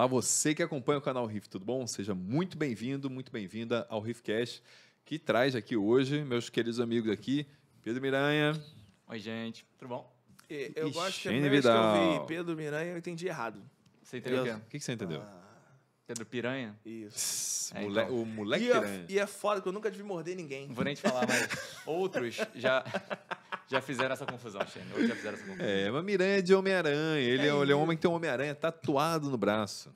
Olá, você que acompanha o canal Riff, tudo bom? Seja muito bem-vindo, muito bem-vinda ao Riffcast, que traz aqui hoje meus queridos amigos aqui, Pedro Miranha. Oi, gente, tudo bom? E, eu Ixi, gosto que a vez que eu vi Pedro Miranha, eu entendi errado. Você entendeu? O que, que você entendeu? Ah. Pedro Piranha? Isso. É, então. O moleque e é piranha. É, e é foda que eu nunca devia morder ninguém. Não vou nem te falar, mas outros já, já fizeram essa confusão, Shane. Outros já fizeram essa confusão. É, mas Miranha é de Homem-Aranha. Ele é, é. ele é um homem que tem um Homem-Aranha tatuado no braço.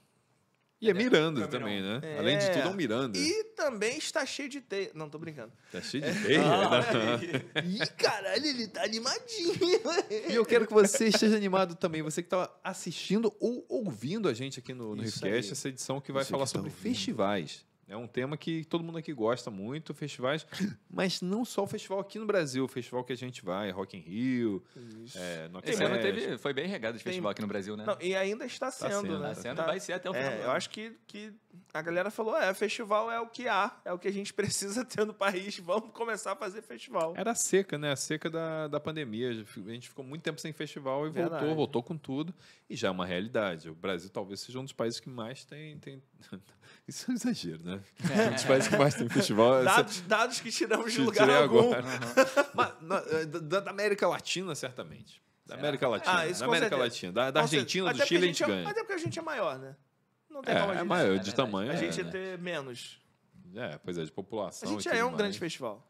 E é Miranda também, né? É. Além de tudo, é um Miranda. E também está cheio de teia. Não, tô brincando. Tá cheio de é. teia? Ah, né? Ih, ah, caralho, ele tá animadinho. e eu quero que você esteja animado também. Você que tá assistindo ou ouvindo a gente aqui no, no essa edição que vai Você falar que tá sobre ouvindo. festivais. É um tema que todo mundo aqui gosta muito, festivais, mas não só o festival aqui no Brasil, o festival que a gente vai, Rock in Rio, é, Esse ano teve, foi bem regado de festival aqui no Brasil, né? Não, e ainda está sendo, tá sendo né? Está tá sendo, tá. vai ser até o é, final. É, eu acho que, que a galera falou, é, festival é o que há, é o que a gente precisa ter no país, vamos começar a fazer festival. Era a seca, né? A seca da, da pandemia, a gente ficou muito tempo sem festival e Verdade. voltou, voltou com tudo, e já é uma realidade. O Brasil talvez seja um dos países que mais tem... tem... Isso é um exagero, né? É. Um dos países que mais tem festival. dados, essa... dados que tiramos de lugar algum. Agora. Uhum. da, da América Latina, certamente. Da América ah, Latina. Ah, isso da América Latina. Da, da Argentina, do Chile a gente, a gente é ganha. É, porque a gente é maior, né? Não tem é, como a é gente. É maior de né? tamanho. A é, gente ia né? ter menos. É, pois é, de população. A gente já é um mais. grande festival.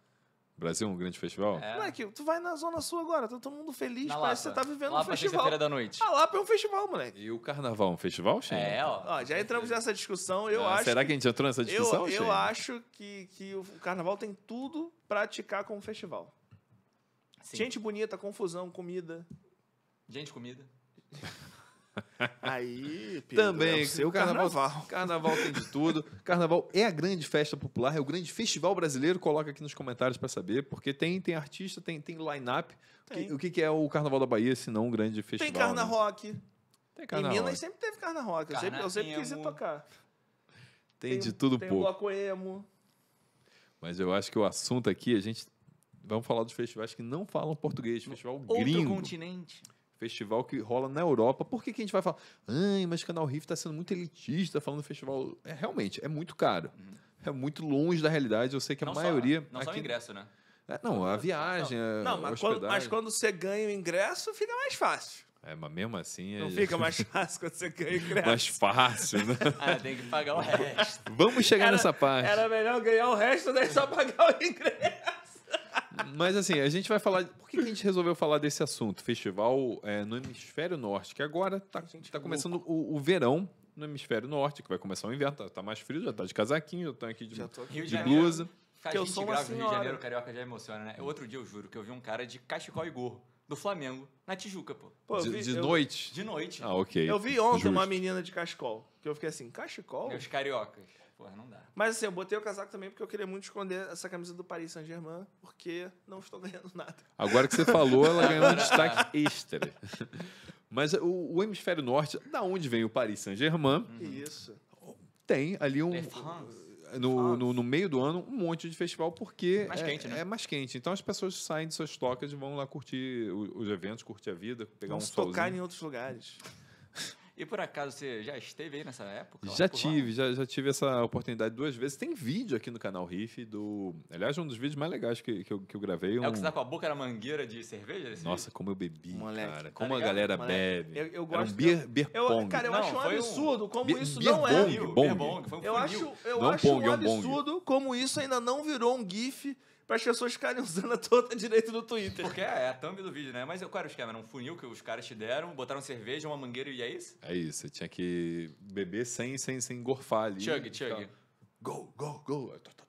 Brasil é um grande festival? É. Moleque, tu vai na Zona Sul agora, tá todo mundo feliz, na parece Lapa. que você tá vivendo Lapa, um é festival. Feira da noite. A Lapa é um festival, moleque. E o carnaval é um festival, Xen? É, ó. ó. Já entramos nessa discussão, eu ah, acho. Será que, que a gente entrou nessa discussão, Eu, eu acho que, que o carnaval tem tudo pra ticar como festival. Sim. Gente bonita, confusão, comida. Gente, comida. Aí, Pedro, também, é o seu carnaval, carnaval. Carnaval tem de tudo. Carnaval é a grande festa popular, é o grande festival brasileiro. Coloca aqui nos comentários para saber, porque tem tem artista, tem tem line-up. O, que, o que é o Carnaval da Bahia, se não um grande festival? Né? Tem Carna né? Rock. Tem carna em Minas rock. sempre teve Carna Rock. eu, sempre, eu sempre quis ir tocar. Tem, tem de tudo tem pouco. Tem bloco emo. Mas eu acho que o assunto aqui, a gente... Vamos falar dos festivais que não falam português. Festival Outro gringo. Outro continente festival que rola na Europa. Por que, que a gente vai falar, ai, mas Canal Riff está sendo muito elitista falando festival? É, realmente, é muito caro. Uhum. É muito longe da realidade. Eu sei que a maioria. não aqui... só o ingresso, né? É, não, a viagem. Não, a, não mas, quando, mas, quando, você ganha o ingresso, fica mais fácil. É, mas mesmo assim. Não é... fica mais fácil quando você ganha o ingresso. Mais fácil, né? ah, tem que pagar o resto. Vamos chegar era, nessa parte. Era melhor ganhar o resto, daí né? só pagar o ingresso. Mas assim, a gente vai falar. Por que, que a gente resolveu falar desse assunto? Festival é, no Hemisfério Norte, que agora a tá, gente tá começando o, o, verão no Hemisfério Norte, que vai começar o inverno, tá, tá mais frio, já tá de casaquinho, já tá aqui de, já tô aqui. de, blusa. Que eu sou uma senhora. Rio de Janeiro, carioca já emociona, né? Outro dia eu juro que eu vi um cara de cachecol e gorro do Flamengo, na Tijuca, pô. pô de, de eu... noite? De noite. Ah, ok. Eu vi ontem Justo. uma menina de cachecol, que eu fiquei assim, cachecol? Meus cariocas. Porra, não dá. Mas assim, eu botei o casaco também porque eu queria muito esconder essa camisa do Paris Saint-Germain, porque não estou ganhando nada. Agora que você falou, ela ganhou um destaque extra. Mas o, o, hemisfério norte, da onde vem o Paris Saint-Germain? Uhum. Isso. Tem ali um. É no, no, no, meio do ano, um monte de festival, porque é mais é, quente, né? é mais quente. Então as pessoas saem de suas tocas e vão lá curtir os, os eventos, curtir a vida, pegar Vamos um solzinho. tocar em outros lugares. E por acaso você já esteve aí nessa época? Já tive, já, já tive essa oportunidade duas vezes. Tem vídeo aqui no canal Riff do. Aliás, um dos vídeos mais legais que, que, eu, que eu gravei. Um... É o que você tá com a boca na mangueira de cerveja? Nossa, vídeo? como eu bebi, Moleque, cara. Tá como ligado? a galera Moleque. bebe. Eu, eu gosto. Era um beer, beer eu, pong. Cara, eu não, acho um absurdo como beer, isso beer não é bong, é. Bong, bong. Eu acho, eu não é acho um, bong, absurdo é como isso ainda não virou um GIF para as pessoas ficarem usando a torta direito no Twitter. Porque é, é a thumb do vídeo, né? Mas qual era o esquema? Era um funil que os caras te deram, botaram cerveja, uma mangueira e é isso? É isso, você tinha que beber sem, sem, sem engorfar ali. Chug, chug. go, go, go. Tá, tá, tá,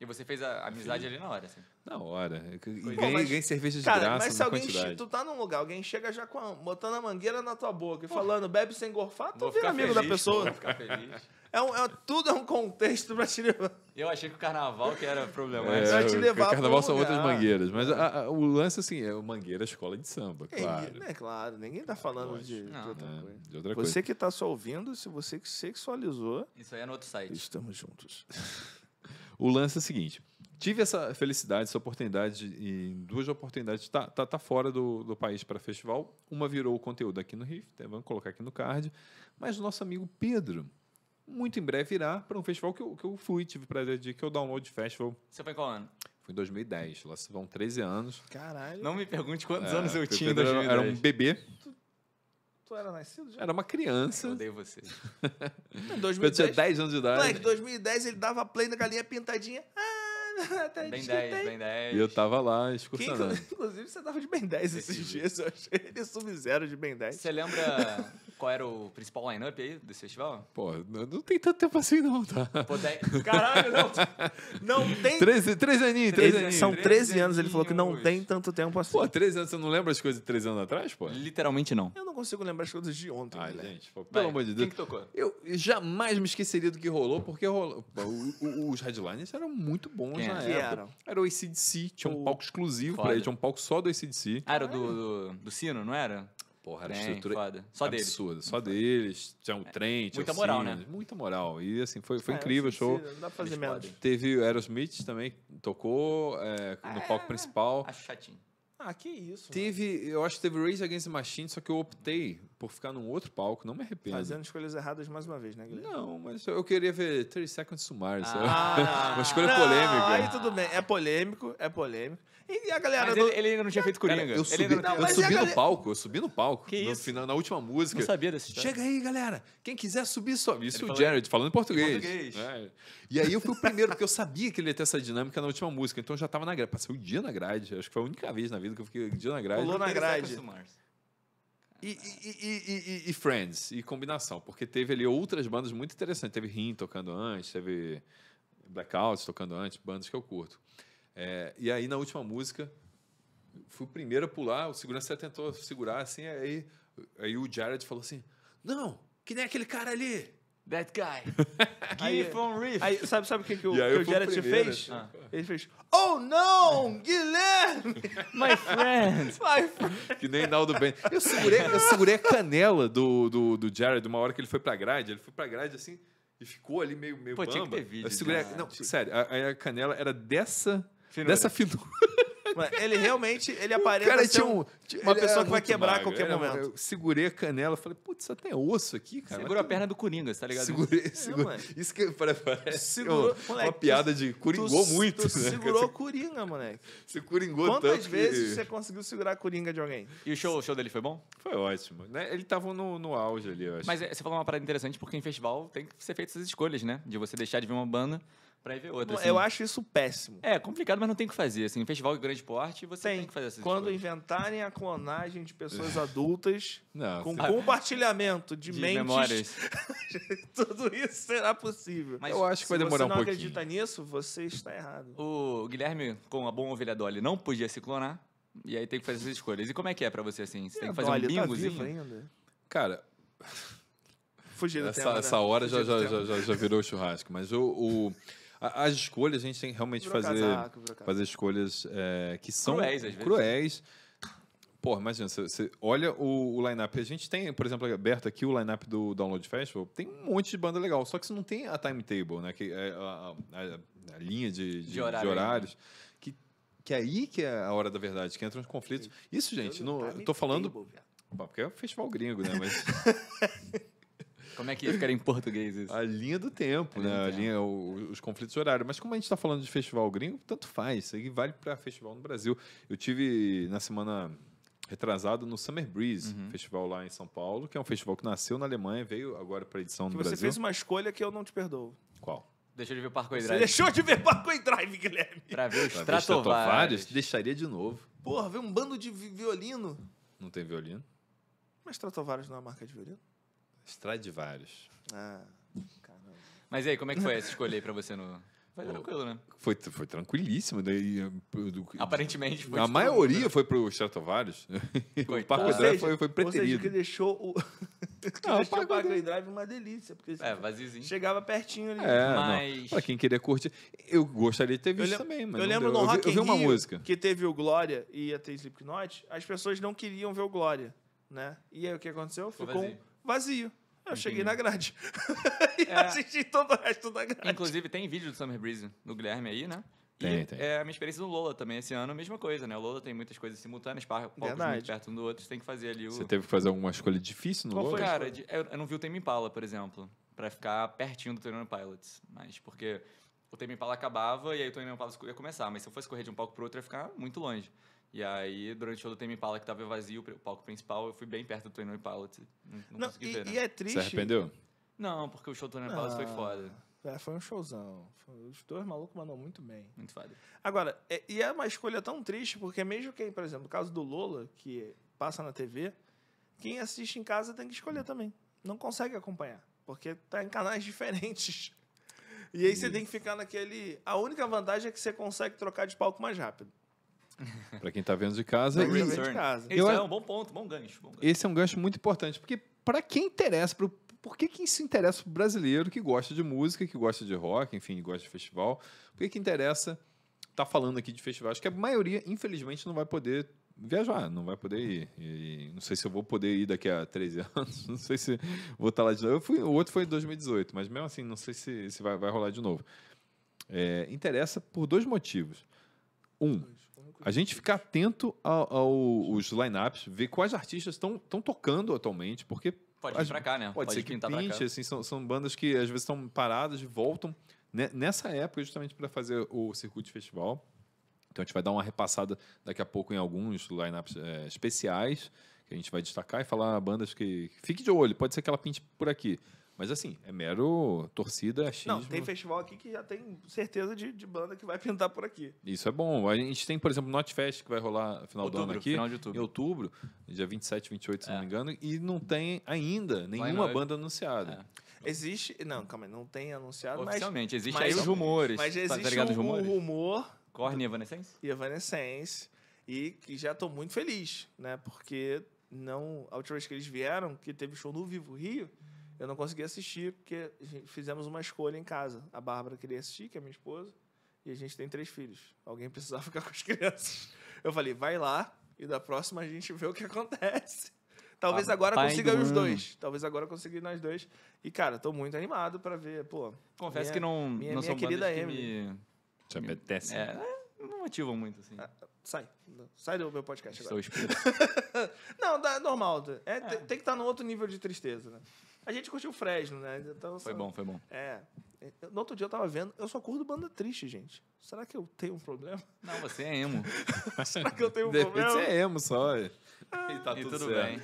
e você fez a amizade ali na hora, assim. Na hora. E ganhei, cerveja de cara, graça Mas se alguém. Quantidade. Tu tá num lugar, alguém chega já com a, botando a mangueira na tua boca e falando bebe sem engorfar, tu vira amigo feliz, da pessoa. Vou ficar feliz. É, um, é tudo é um contexto para te levar. Eu achei que o carnaval que era problemático. É, te levar o carnaval são outras mangueiras. Mas a, a, o lance, assim, é o mangueira é escola de samba, é, claro. É, claro. Ninguém tá ah, falando de, de, outra, é, coisa. de outra coisa. Você que tá só ouvindo, se você que sexualizou... Isso aí é no outro site. Estamos juntos. o lance é o seguinte. Tive essa felicidade, essa oportunidade, em duas oportunidades. Tá, tá, tá fora do, do país para festival. Uma virou o conteúdo aqui no Rio, vamos colocar aqui no card. Mas nosso amigo Pedro muito em breve irá para um festival que eu, que eu fui, tive o prazer de ir, que é o Download Festival. Você foi em qual ano? Foi em 2010, lá se vão 13 anos. Caralho. Não me pergunte quantos é, anos eu tinha em 2010. Era, era um bebê. Tu, tu era nascido já? Era uma criança. Eu odeio você. em 2010. Eu tinha 10 anos de idade. Moleque, 2010 ele dava play na galinha pintadinha. Ah! tá bem 10, bem 10. E eu tava lá excursionando. inclusive, você tava de bem 10 esses dias. Eu achei ele sub-zero de bem 10. Você lembra qual era o principal lineup aí desse festival? Pô, não tem tanto tempo assim, não, tá? Pô, tem... Caralho, não! Não tem. 13, 13 aninhos, 13 aninhos. São 13, anos, ele falou que não tem tanto tempo assim. Pô, 13 anos, você não lembra as coisas de três anos atrás, pô? Literalmente não. Eu não consigo lembrar as coisas de ontem. Ai, gente, pô, pelo amor de Deus. Quem que tocou? Eu jamais me esqueceria do que rolou, porque rolou. O, o, os headliners eram muito bons Quem na que época. Eram? Era o ACDC, tinha o... um palco exclusivo Foda. pra ele, tinha um palco só do ACDC. Ah, era do, do, do sino, não era? Porra, era estrutura foda. Só absurda. deles. Absurda. Só deles. Tinha um é, trem, tinha Muita moral, né? Muita moral. E assim, foi, foi ah, incrível o assim, show. Não dá pra fazer merda. Teve Aerosmith também, tocou é, no ah, palco principal. Acho chatinho. Ah, que isso. Teve, mano. eu acho que teve Race Against the Machine, só que eu optei por ficar num outro palco, não me arrependo. Fazendo escolhas erradas mais uma vez, né, Guilherme? Não, mas eu queria ver 30 Seconds to Mars. Ah, uma escolha não, polêmica. Aí tudo bem, é polêmico, é polêmico. E a galera. Mas do... ele, ele, ainda não tinha feito Coringa. eu subi, Não, eu subi no palco, eu subi no palco. Que no Final, na última música. Não sabia desse Chega aí, galera. Quem quiser subir, sobe. Isso ele é o Jared, falando em português. Em português. É. E aí eu fui o primeiro, porque eu sabia que ele ia ter essa dinâmica na última música. Então eu já tava na grade. Passei o um dia na grade. Acho que foi a única vez na vida que eu fiquei dia na grade. Rolou na grade. E, e, e, e, Friends, e combinação, porque teve ali outras bandas muito interessantes. Teve Rim tocando antes, teve Blackouts tocando antes, bandas que eu curto. É, e aí, na última música, fui o primeiro a pular, o segurança tentou segurar, assim, aí, aí o Jared falou assim, não, que nem aquele cara ali. That guy. Guy from Reef. Aí, sabe, sabe o que, que o, que o Jared fez? Ah. Ele fez, oh não, Guilherme! My friend. My friend. Que nem Naldo Ben. Eu segurei, eu segurei a canela do, do, do Jared uma hora que ele foi pra grade, ele foi pra grade assim, e ficou ali meio, meio Pô, bamba. Tinha que ter vídeo, eu segurei, não, sério, a, a canela era dessa Finura. Dessa finura. Mas ele realmente, ele aparece cara tinha um, uma ele pessoa que vai quebrar a qualquer ele momento. eu segurei a canela, falei, putz, só tem é osso aqui, cara. Segurou a perna do Coringa, tá ligado? Segurei, é, Isso que parece uma, moleque, uma piada de coringou tu, muito. Tu né? segurou o Coringa, moleque. Você coringou Quantas tanto vezes que... você conseguiu segurar a Coringa de alguém? E o show, o show dele foi bom? Foi ótimo. Né? Ele tava no, no auge ali, eu acho. Mas é, você falou uma parada interessante, porque em festival tem que ser feitas essas escolhas, né? De você deixar de ver uma banda pra ir ver outra. Assim. Eu acho isso péssimo. É, complicado, mas não tem o que fazer. Assim, um festival de grande porte, você tem, tem que fazer essas Quando coisas. inventarem a clonagem de pessoas adultas não, com sabe. compartilhamento de, de mentes, memórias. tudo isso será possível. Mas eu acho que vai demorar um pouquinho. Se você não acredita nisso, você está errado. O Guilherme, com a boa ovelha Dolly, não podia se clonar. E aí tem que fazer essas escolhas. E como é que é pra você, assim? Você tem que fazer Dolly, um tá bingozinho? Tá Cara... Fugir do essa, tema, né? essa hora já, já, já, já, já virou churrasco. Mas o, o... As escolhas, a gente tem que realmente fazer, fazer escolhas é, que são cruéis. Às cruéis. Vezes. Pô, imagina, você, você olha o, o line-up. A gente tem, por exemplo, aberto aqui o line-up do Download Festival. Tem um monte de banda legal, só que você não tem a timetable, né? Que é a, a, a, linha de, de, de, horário, de horários. Que, que é aí que é a hora da verdade, que entram os conflitos. Isso, gente, eu não, não, tô falando... Table, porque é um festival gringo, né? Mas... Como é que ia em português isso? A linha do tempo, a né? Linha do Linha, os, os conflitos horários. Mas como a gente está falando de festival gringo, tanto faz. Isso aí vale para festival no Brasil. Eu tive na semana retrasado no Summer Breeze, uhum. festival lá em São Paulo, que é um festival que nasceu na Alemanha, veio agora para edição no Brasil. Você fez uma escolha que eu não te perdoo. Qual? Deixou de ver Parkway Drive. Você deixou de ver Parkway Drive, Guilherme. Pra ver os Stratovarius. Deixaria de novo. Porra, ver um bando de violino. Não tem violino? Mas Stratovarius não é uma marca de violino? Stradivarius. Ah, caramba. Mas e aí, como é que foi essa escolha aí pra você no... Foi tranquilo, né? Foi, foi tranquilíssimo. Daí, né? eh, do, Aparentemente foi. A maioria né? foi pro Stratovarius. o parque Drive foi, foi preterido. Ou que deixou o, não, deixou o Parkway Drive uma delícia. Porque é, vaziozinho. Chegava pertinho ali. É, mas... Pra quem queria curtir. Eu gostaria de ter visto também, mas Eu lembro no Rock eu, vi, eu vi uma Rio, música. que teve o Glória e ia ter Slipknot, as pessoas não queriam ver o Glória, né? E aí o que aconteceu? Ficou, Ficou vazio. Um vazio. Eu cheguei na grade. e é. assisti todo o resto da grade. Inclusive, tem vídeo do Summer Breeze no Guilherme aí, né? Tem, e, tem. É a minha experiência do Lola também esse ano, mesma coisa, né? O Lola tem muitas coisas simultâneas, palcos pouco muito perto um do outro, você tem que fazer ali o... Você teve que fazer alguma escolha difícil no Qual Lola? Foi? Cara, eu não vi o Tame Impala, por exemplo, para ficar pertinho do Torino Pilots, mas porque o Tame Impala acabava e aí o Tame Impala ia começar, mas se eu fosse correr de um palco pro outro ia ficar muito longe. E aí, durante o show do Tame Impala, que tava vazio, o palco principal, eu fui bem perto do Tame Impala. Não, não, consegui e, ver, né? E é triste... Você arrependeu? Não, porque o show do Tame Impala foi ah, foda. É, foi um showzão. Os dois malucos mandam muito bem. Muito foda. Agora, é, e é uma escolha tão triste, porque mesmo quem, por exemplo, no caso do Lola, que passa na TV, quem assiste em casa tem que escolher também. Não consegue acompanhar, porque tá em canais diferentes. E aí você tem que ficar naquele... A única vantagem é que você consegue trocar de palco mais rápido. para quem está vendo de casa. e, tá Isso eu, é um bom ponto, bom gancho, bom gancho, Esse é um gancho muito importante, porque para quem interessa, pro, por que, que isso interessa para o brasileiro que gosta de música, que gosta de rock, enfim, gosta de festival? Por que, que interessa estar tá falando aqui de festivais que a maioria, infelizmente, não vai poder viajar, não vai poder ir. E não sei se eu vou poder ir daqui a 13 anos, não sei se vou estar tá lá de novo. Eu fui, o outro foi em 2018, mas mesmo assim, não sei se, se vai, vai rolar de novo. É, interessa por dois motivos. Um, a gente ficar atento ao, aos lineups, ver quais artistas estão tocando atualmente, porque. Pode vir as, pra cá, né? Pode, pode ser que pinte, assim, são, são bandas que às vezes estão paradas e voltam né? nessa época, justamente para fazer o circuito de festival. Então a gente vai dar uma repassada daqui a pouco em alguns lineups é, especiais que a gente vai destacar e falar bandas que. Fique de olho, pode ser que ela pinte por aqui. Mas assim, é mero torcida achismo. Não, tem festival aqui que já tem certeza de, de banda que vai pintar por aqui. Isso é bom. A gente tem, por exemplo, Notfest que vai rolar no final outubro, do ano aqui. Final de outubro. Em outubro, dia 27, 28, é. se não me engano, e não tem ainda nenhuma banda anunciada. É. Existe. Não, calma aí, não tem anunciado. Oficialmente, mas, existe mas, aí os rumores. Mas tá existe tá um, rumores? um rumor. Corne e Evanescence? E Evanescence. E que já estou muito feliz, né? Porque não, a última vez que eles vieram, que teve show no Vivo Rio, eu não consegui assistir porque fizemos uma escolha em casa. A Bárbara queria assistir, que é minha esposa, e a gente tem três filhos. Alguém precisava ficar com as crianças. Eu falei, vai lá e da próxima a gente vê o que acontece. Talvez agora consiga do os dois. Talvez agora consiga ir nós dois. E, cara, tô muito animado para ver, pô. Confesso minha, que não, minha, não minha querida Que me... Te apetece. É, né? é, não motivam muito, assim. Ah, sai. Sai do meu podcast Estou agora. Estou não, dá, é normal. É, é. Tem, tem que estar tá num outro nível de tristeza, né? A gente curtiu o Fresno, né? Então, foi só... bom, foi bom. É. No outro dia eu tava vendo, eu só curto banda triste, gente. Será que eu tenho um problema? Não, você é emo. Será que eu tenho um problema? Você é emo só. e tá e tudo, bem.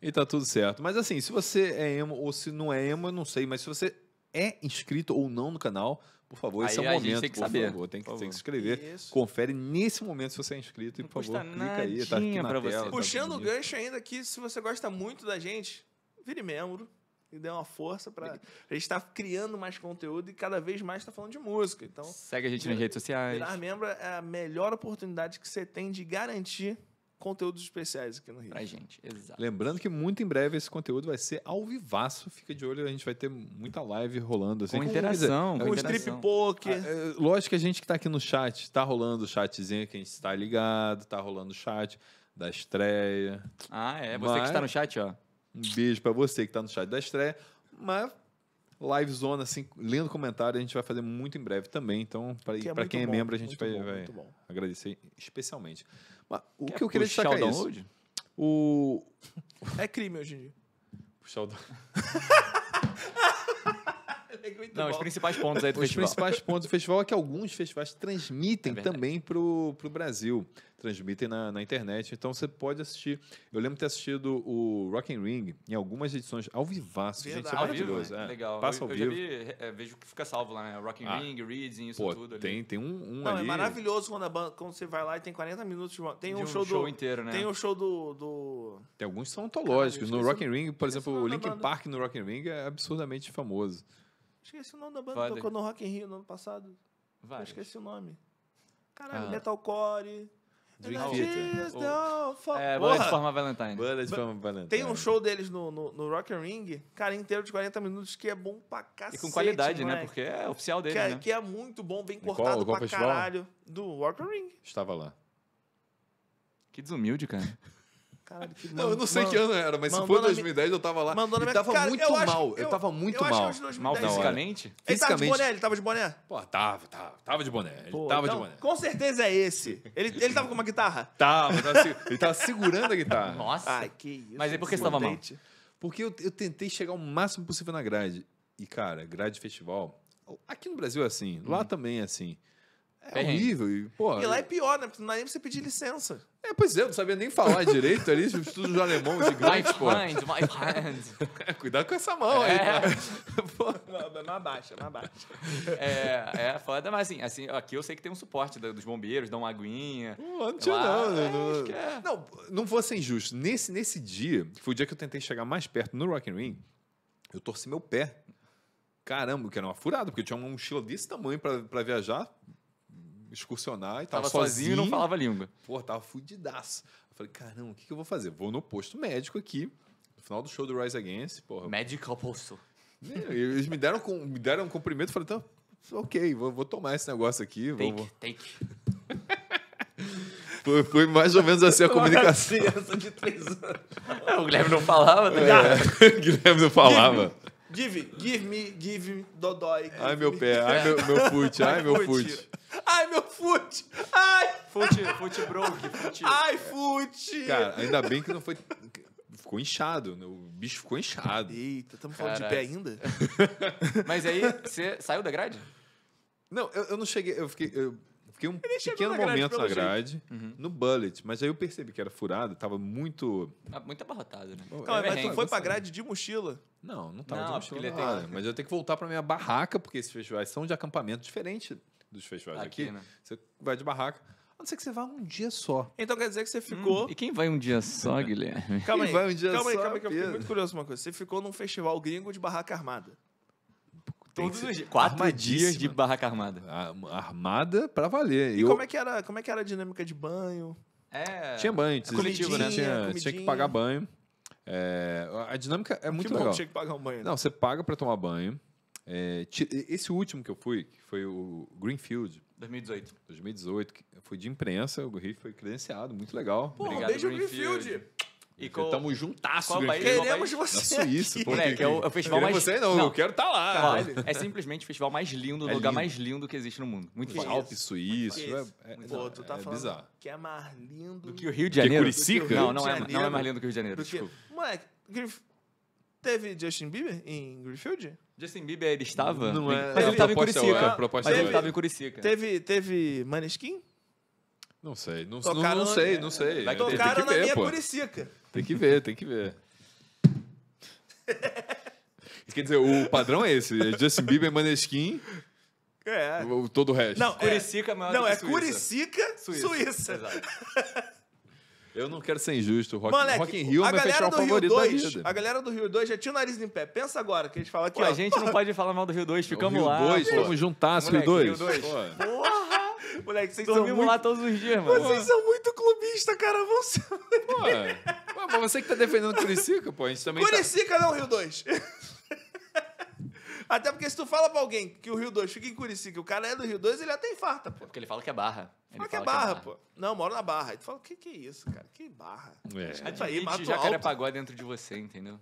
E tá tudo certo. Mas assim, se você é emo ou se não é emo, eu não sei, mas se você é inscrito ou não no canal, por favor, Aí esse é o momento, tem que por saber. favor. Tem que, tem que se inscrever. Isso. Confere nesse momento se você é inscrito e, por favor, clica aí. Tá aqui na tela, tá Puxando tá o gancho ainda aqui, se você gosta muito da gente, vire membro e dê uma força para a gente estar tá criando mais conteúdo e cada vez mais está falando de música. Então segue a gente vir, nas redes sociais. Virar membro é a melhor oportunidade que você tem de garantir conteúdos especiais aqui no Rio. Pra gente, exato. Lembrando que muito em breve esse conteúdo vai ser ao vivaço. Fica de olho, a gente vai ter muita live rolando. Assim, com, interação. Com, com interação. strip poker. Ah, é, lógico que a gente que tá aqui no chat, tá rolando o chatzinho que a gente está ligado, tá rolando o chat da estreia. Ah, é. Você mas... que está no chat, ó. Um beijo para você que está no chat da estreia. Mas live zona, assim, lendo comentário, a gente vai fazer muito em breve também. Então, para que é quem é membro, a gente vai, bom, vai agradecer especialmente. Mas o Quer que eu queria destacar o download? É isso. O... É crime hoje em dia. Puxar o download. É Não, os principais pontos aí do os festival. Os principais pontos do festival é que alguns festivais transmitem é também pro, pro Brasil. Transmitem na, na, internet. Então você pode assistir. Eu lembro de ter assistido o Rock and Ring em algumas edições ao vivaço. É verdade. Gente, é maravilhoso. Vivo, é. Legal. Passa ao eu, vivo. Eu já vi, é, vejo que fica salvo lá, né? Rock and ah. Ring, Reading, isso Pô, tudo tem, ali. Tem, tem um, um Não, é ali. é maravilhoso quando, banda, quando, você vai lá e tem 40 minutos de Tem de um, um, show, show do, inteiro, né? Tem um show do... do... Tem alguns que são antológicos. no Rock and Ring, por exemplo, o Linkin Park no Rock and Ring é absurdamente famoso. Esqueci o nome da banda, Foda. tocou no Rock in Rio no ano passado. Vai. Esqueci o nome. Caralho, ah. metalcore. Dream É, Banda de é é, Forma Valentine. Banda de Forma Valentine. Tem um show deles no, no, no Rock and Ring, cara, inteiro de 40 minutos, que é bom pra cacete. E com qualidade, né? moleque. né? Porque é oficial dele, que é, né? Que é muito bom, bem cortado qual, pra festival? caralho. Do Rock and Ring. Estava lá. Que desumilde, cara. Caralho, que não, eu não sei mano, que ano era, mas se for 2010 eu tava lá. Mandou na minha tava cara, muito eu mal. Acho, eu, eu tava muito eu mal. mal fisicamente? Ele tava de boné, ele tava de boné. Pô, tava, tava, tava de boné. Ele Pô, tava então, de boné. Com certeza é esse. Ele, ele tava com uma guitarra? Tava, tava ele tava segurando a guitarra. Nossa. Ai, que isso. Mas aí por que você tava mal? Porque eu, eu tentei chegar o máximo possível na grade. E, cara, grade festival. Aqui no Brasil é assim, hum. lá também é assim. É horrível. E, porra, e lá é, é pior, né? Porque não dá nem pra você pedir licença. É, pois é, eu não sabia nem falar direito ali, estudo de alemão gigante, pô. My hand, my hand. É, cuidado com essa mão aí, é. tá? Não, não abaixa, não abaixa. É, é foda, mas assim, assim, aqui eu sei que tem um suporte dos bombeiros, dá uma aguinha. Não, não tinha não. É, né? Não, não, é. não, não vou ser injusto. Nesse, nesse dia, que foi o dia que eu tentei chegar mais perto no Rock Ring, eu torci meu pé caramba, que era uma furada, porque eu tinha uma mochila desse tamanho para viajar, excursionar e tava, tava sozinho, sozinho e não falava língua. Pô, tava fudidaço. Eu falei, caramba, o que, que eu vou fazer? Vou no posto médico aqui, no final do show do Rise Against, porra. Medical posto. Eles me deram, me deram um cumprimento e falei, tá, ok, vou, vou, tomar esse negócio aqui. Take, vou... take. Foi, foi, mais ou menos assim a comunicação. Uma criança de três anos. Não, é, o Guilherme não falava, tá é, ligado? É, o Guilherme não falava. Give, give me, give me, Dodói. Give ai, meu me. pé, ai, meu, meu foot, ai, meu foot. Ai, meu foot! Ai! Foot, foot broke, foot. Ai, foot! Cara, ainda bem que não foi. Ficou inchado, né? o bicho ficou inchado. Eita, estamos falando de pé ainda? Mas aí, você saiu da grade? Não, eu, eu não cheguei, eu fiquei. Eu Fiquei um pequeno na momento na grade, uhum. no bullet, mas aí eu percebi que era furado, tava muito. Ah, muito abarrotado, né? Não, é, mas é, tu foi pra grade de mochila? Não, não tava não, de mochila. tem... Ah, mas eu tenho que voltar pra minha barraca, porque esses festivais são de acampamento diferente dos festivais aqui. aqui. Né? Você vai de barraca. A não ser que você vá um dia só. Então quer dizer que você hum, ficou. Hum, e quem vai um dia só, Guilherme? calma aí. vai um dia calma só, aí, calma aí, que eu fiquei muito curioso uma coisa. Você ficou num festival gringo de barraca armada. Todos os dias. Quatro dias de barraca armada. Armada pra valer. E eu... como, é que era, como é que era a dinâmica de banho? É... Tinha banho, é coletivo, né? Tinha, tinha, que pagar banho. É, a dinâmica é muito que bom, legal. Tinha que pagar um banho. Né? Não, você paga pra tomar banho. É, esse último que eu fui, que foi o Greenfield. 2018. 2018, foi de imprensa, o Rio foi credenciado, muito legal. Porra, Obrigado, beijo Greenfield. Greenfield. E com... Estamos juntasso, qual Queremos país? você. Na Suíça, pô. Moleque, é o, é o festival mais. Você não, não, eu quero estar tá lá. É, é simplesmente o festival mais lindo, é o lugar mais lindo que existe no mundo. Muito lindo. Alpes suíço. É, é, pô, tu tá é falando bizarro. que é mais lindo. Do que o Rio de Janeiro. Que Curicica? Não, não é, não é mais lindo que o Rio de Janeiro. Que... Moleque, teve Justin Bieber em Greenfield? Justin Bieber, ele estava? Não, não é. Mas ele estava em é Curicica. Mas ele estava em Curicica. Teve, teve Maneskin? Não sei, não, tocaram, não, não sei, não sei. Vai tocaram na ver, minha pô. Curicica. Tem que ver, tem que ver. Quer dizer, o padrão é esse. É Justin Bieber, Maneskin... É. O, todo o resto. Não, é Curicica é maior Não, é Suíça. Curicica, Suíça. Suíça. Exato. Eu não quero ser injusto. Rock, Moleque, Rock in Rio é meu festival favorito 2, da vida. A galera do Rio 2 já tinha o nariz em pé. Pensa agora, que eles falam aqui, pô, ó. A gente não pode falar mal do Rio 2, ficamos Rio lá. Rio 2, vamos juntar, Rio 2. Rio 2. Pô. Moleque, vocês Dormimos muito... lá todos os dias, mano. Vocês são muito clubistas, cara. Vão se. Pô, pô, você que tá defendendo o Curicica, pô. A gente também. Tá- Curicica tá... não, Rio 2. Até porque se tu fala pra alguém que o Rio 2 fica em Curicica, o cara é do Rio 2, ele até infarta, pô. É porque ele fala que é barra. Ele fala, é fala que, é barra, que é barra, pô. Não, eu moro na barra. Aí tu fala, o que, que é isso, cara? Que barra. É. Aí, aí mata o alto. jacaré pagou dentro de você, entendeu?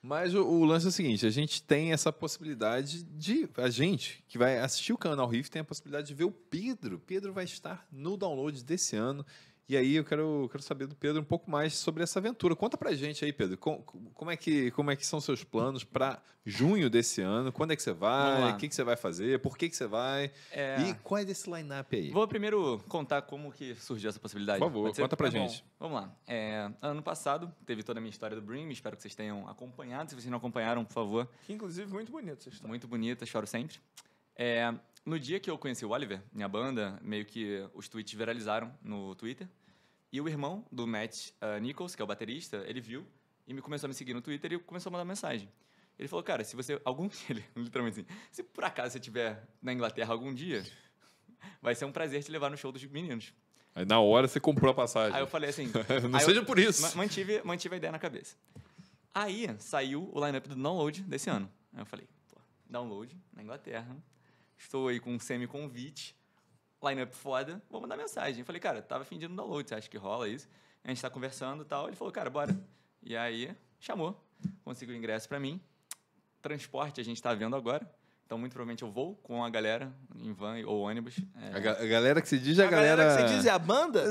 Mas o, o, lance é o seguinte: a gente tem essa possibilidade de. A gente que vai assistir o canal Riff tem a possibilidade de ver o Pedro. Pedro vai estar no download desse ano. E aí eu quero, quero saber do Pedro um pouco mais sobre essa aventura. Conta pra gente aí, Pedro, com, como, é que, como é que são seus planos para junho desse ano? Quando é que você vai? O que, que você vai fazer? Por que, que você vai? É... E qual é desse line-up aí? Vou primeiro contar como que surgiu essa possibilidade. Por favor, conta pra tá gente. Bom. Vamos lá. É, ano passado teve toda a minha história do Dream. espero que vocês tenham acompanhado. Se vocês não acompanharam, por favor. Que, inclusive, muito bonita essa história. Muito bonita, choro sempre. É, no dia que eu conheci o Oliver, minha banda, meio que os tweets viralizaram no Twitter. E o irmão do Matt uh, Nichols, que é o baterista, ele viu e me começou a me seguir no Twitter e começou a mandar mensagem. Ele falou, cara, se você. Algum. Ele, literalmente assim. Se por acaso você estiver na Inglaterra algum dia, vai ser um prazer te levar no show dos meninos. Aí na hora você comprou a passagem. Aí eu falei assim. não seja eu, por isso. Mantive, mantive a ideia na cabeça. Aí saiu o lineup do download desse ano. Aí eu falei, pô, download na Inglaterra estou aí com um semi-convite, lineup foda, vou mandar mensagem. Eu falei, cara, tava fingindo download, você acha que rola isso? A gente tá conversando e tal. Ele falou, cara, bora. E aí, chamou, conseguiu ingresso para mim. Transporte, a gente tá vendo agora. Então, muito provavelmente eu vou com a galera em van ou ônibus. É... A, ga a, galera que se diz a, a galera... galera. que se diz é a banda?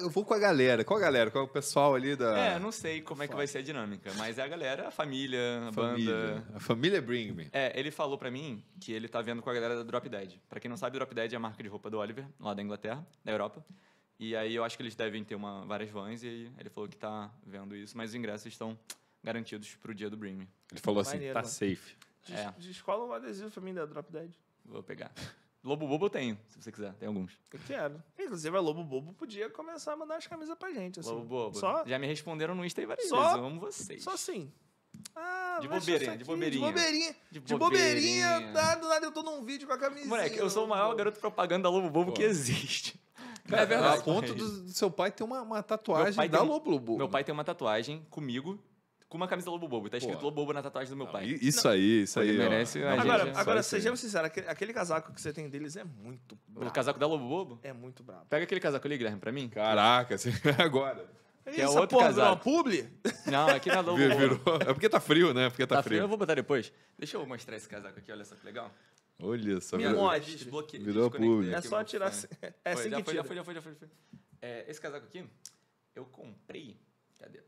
Eu vou com a galera. Qual a galera? Qual é o pessoal ali da. É, não sei como é que vai ser a dinâmica, mas é a galera, a família, a família. banda. A família Bring Me. É, ele falou pra mim que ele tá vendo com a galera da Drop Dead. Pra quem não sabe, Drop Dead é a marca de roupa do Oliver, lá da Inglaterra, da Europa. E aí eu acho que eles devem ter uma, várias vans, e ele falou que tá vendo isso, mas os ingressos estão garantidos pro dia do Bring Me. Ele falou assim: Maneiro. tá safe de é. Descola um adesivo pra mim da Drop Dead. Vou pegar. Lobo Bobo eu tenho, se você quiser. Tem alguns. Eu quero. Inclusive, a Lobo Bobo podia começar a mandar as camisas pra gente. Assim. Lobo Bobo. Só... Já me responderam no Insta e várias Só... vezes. amo vocês. Só sim. Ah, de bobeirinha, de bobeirinha. De bobeirinha. De, de bobeirinha. Tá, do nada eu tô num vídeo com a camisinha. Moleque, eu sou o maior garoto propaganda da Lobo Bobo Pô. que existe. é verdade. A ponto do, do seu pai ter uma, uma tatuagem da tem, Lobo Bobo. Meu pai tem uma tatuagem comigo com uma camisa Lobo Bobo. Tá escrito Pô. Lobo Bobo na tatuagem do meu pai. Isso não. aí, isso aí. merece não, agora, agora sejamos sinceros, aquele, aquele, casaco que você tem deles é muito brabo. O casaco da Lobo Bobo? É muito brabo. Pega aquele casaco ali, Guilherme, pra mim. Caraca, você... agora. Que é Essa outro porra casaco. publi? Não, aqui na é Lobo bobo Virou. É porque tá frio, né? Porque tá, tá frio. frio. Eu vou botar depois. Deixa eu mostrar esse casaco aqui, olha só que legal. Olha só. Minha virou, mod, é desbloqueei. Virou publi. É só tirar... É assim que tira. Já foi, já foi, já foi. É, esse casaco aqui, eu comprei... Cadê?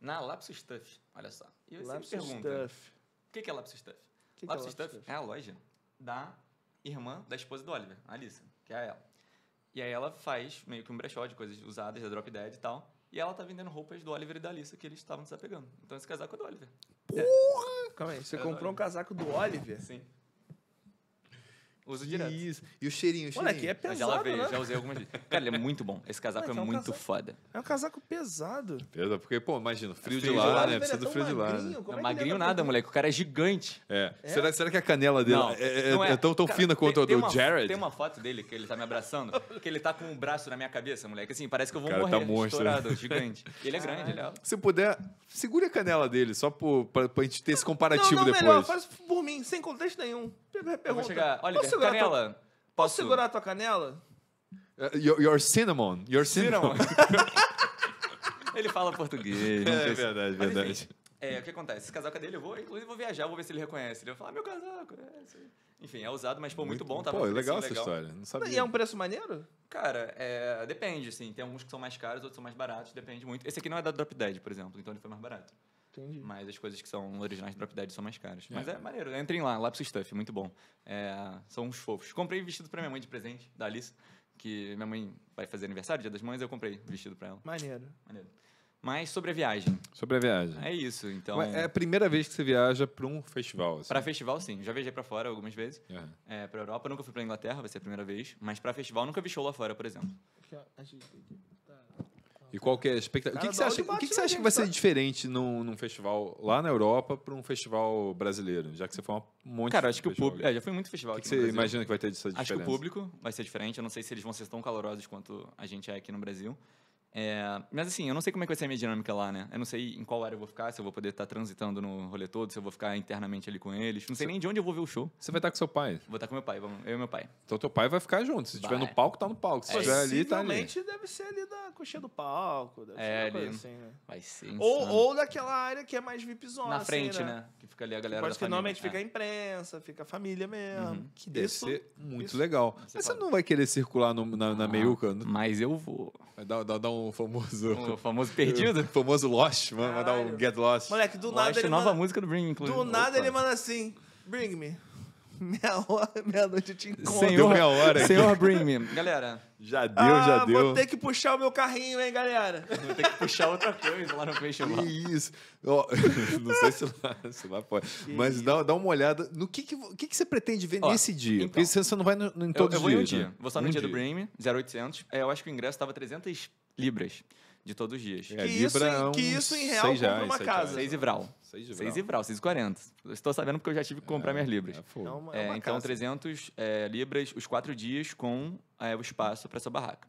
na Lapsus Stuff. Olha só. E eu Lapsus sempre pergunto, Stuff. O que é Lapsus Stuff? Que é Lapsus, é Stuff, Stuff é a loja da irmã da esposa do Oliver, a Alissa, que é ela. E aí ela faz meio que um brechó de coisas usadas da Drop Dead e tal. E ela tá vendendo roupas do Oliver e da Alissa que eles estavam desapegando. Então esse casaco é do Oliver. Porra! É. Calma aí, você é comprou um casaco do Oliver? Sim. Uso direto. Isso. E o cheirinho, o cheirinho. Moleque, é ah, pesado, já lavei, né? já usei algumas vezes. Cara, ele é muito bom. Esse casaco Moleque, é, é um muito casaco, foda. É um casaco pesado. Pesado, porque, pô, imagina, frio, é frio de lá, né? Precisa é do frio de lá. Né? É magrinho nada, moleque. O cara é gigante. É. é. Será, será que a canela dele não, não é, tão, tão cara, fina quanto a do uma, Jared? Tem uma foto dele que ele tá me abraçando, que ele tá com o um braço na minha cabeça, moleque. Assim, parece que eu vou cara, tá morrer. Tá estourado, gigante. Ele é grande, ele é Se puder, segure a canela dele, só pra gente ter esse comparativo depois. Não, melhor, faz por mim, sem contexto nenhum. Pergunta. Olha, segurar canela? Posso... segurar a tua canela? Uh, your, your cinnamon. Your cinnamon. ele fala português. É, verdade, Mas, verdade. Enfim, é, o que acontece? Esse casaco é dele, eu vou, inclusive, vou viajar, vou ver se ele reconhece. Ele vai falar, ah, meu casaco, é Enfim, é usado, mas, pô, muito, muito bom. tá? pô, assim, legal essa história, não sabia. E é um preço maneiro? Cara, é, depende, assim. Tem alguns que são mais caros, outros são mais baratos, depende muito. Esse aqui não é da Drop Dead, por exemplo, então ele foi mais barato. Entendi. Mas as coisas que são originais do Drop Dead são mais caras. É. Mas é maneiro. Entrem lá, Lapso Stuff, muito bom. É, são uns fofos. Comprei vestido pra minha mãe de presente, da Alice, que minha mãe vai fazer aniversário, dia das mães, eu comprei vestido pra ela. Maneiro. Maneiro. Mas sobre a viagem. Sobre a viagem. É isso, então. Ué, é a primeira vez que você viaja para um festival. Assim. Para festival, sim. Já viajei para fora algumas vezes. Uhum. É, é para Europa, nunca fui para Inglaterra, vai ser a primeira vez. Mas para festival, nunca vi show lá fora, por exemplo. E qual que é a expectativa? O que, você acha, o que, você acha que vai ser né? diferente num, num festival lá na Europa para um festival brasileiro? Já que você foi um monte Cara, acho que o público. É, já foi muito festival. O que, você imagina que vai ter dessa diferença? Acho que o público vai ser diferente. Eu não sei se eles vão ser tão calorosos quanto a gente é aqui no Brasil. É, mas assim, eu não sei como é que vai ser a minha dinâmica lá, né? Eu não sei em qual área eu vou ficar, se eu vou poder estar transitando no rolê todo, se eu vou ficar internamente ali com eles. Não sei nem de onde eu vou ver o show. Você vai estar com seu pai? Vou estar com meu pai, vamos. Eu e meu pai. Então teu pai vai ficar junto. Se estiver no palco, tá no palco. Se estiver é. ali, tá ali. deve ser ali da coxinha do palco. Deve é, ser ali. Assim, né? Vai ser ou, ou daquela área que é mais VIPzona. Na assim, frente, assim, né? né? Que fica ali a galera que da que normalmente é. fica a imprensa, fica a família mesmo. Uhum. Que deve isso, ser muito isso. legal. Você Mas pode... você não vai querer circular no, na, na ah, meiuca? Mas eu vou. Vai dar, dar, dar um um famoso. O famoso perdido? O famoso Lost, mano, mandar um Get Lost. Moleque, do Lost, nada ele. É nova manda... música do Bring, inclusive. Do nada Opa. ele manda assim: Bring me. Meia hora, meia noite eu te encontro. Senhor, meia hora Senhor Bring me. Galera. Já deu, ah, já deu. Vou ter que puxar o meu carrinho, hein, galera. Vou ter que puxar outra coisa lá no festival. Que isso. Oh, não sei se lá, se lá pode. Que mas dá, dá uma olhada no que, que, que, que você pretende ver nesse dia. Então, Porque você não vai no, no, em todos dias eu vou em um dia. Né? Vou só no um dia, dia do Brim, 0800. É, eu acho que o ingresso estava 300 libras de todos os dias. É, que, isso, em, é que isso em real compra uma casa. Seis Ivral. Seis Ivral. Seis Ivral, 640. Estou sabendo porque eu já tive que comprar é, minhas libras. É, é uma, é, é, uma então, casa. 300 é, libras os quatro dias com o espaço para essa barraca.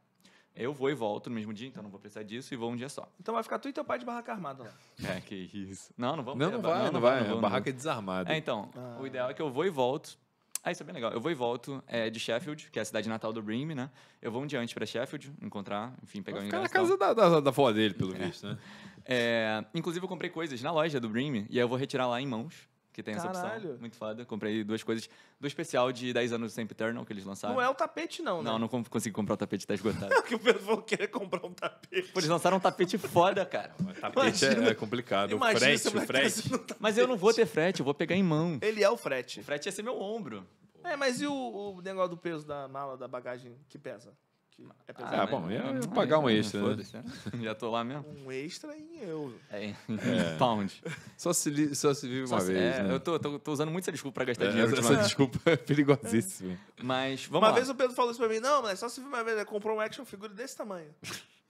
Eu vou e volto no mesmo dia, então não vou precisar disso e vou um dia só. Então vai ficar tu e teu pai de barraca armada lá. É, que isso. Não, não vamos. Não, não, vai, não, vai, não Não, vai, não, vai, não barraca é desarmada. É, então, ah. o ideal é que eu vou e volto ah, isso é bem legal. Eu vou e volto é, de Sheffield, que é a cidade natal do Brim, né? Eu vou um dia antes pra Sheffield, encontrar, enfim, pegar o um ingresso. na casa da, da, da avó dele, pelo é. visto, né? É, inclusive, eu comprei coisas na loja do Brim, e aí eu vou retirar lá em mãos que tem Caralho. essa opção. Muito foda. Comprei duas coisas. Do especial de 10 anos do Sempre Eternal que eles lançaram. Não é o tapete, não, né? Não, não consegui comprar o tapete, tá esgotado. é que o pessoal quer comprar um tapete. Pô, eles lançaram um tapete foda, cara. Mas tapete é- imagina, é, complicado. Imagina frete, o frete. mas eu não vou ter frete, eu vou pegar em mão. Ele é o frete. O frete ia ser meu ombro. É, mas e o, o negócio do peso da mala, da bagagem que pesa? Que ah, é ah, pesado. Ah, bom, né? eu, eu pagar um né, extra. Né? né? Já tô lá mesmo. Um extra em euro. É, em é. pound. Só se, li, só se vive só uma se, vez. É, né? Eu tô, tô, tô, usando muito essa desculpa pra gastar é, dinheiro. Essa desculpa é perigosíssima. Mas vamos Uma lá. vez o Pedro falou isso pra mim: não, mas só se vive uma vez. Comprou um action figure desse tamanho.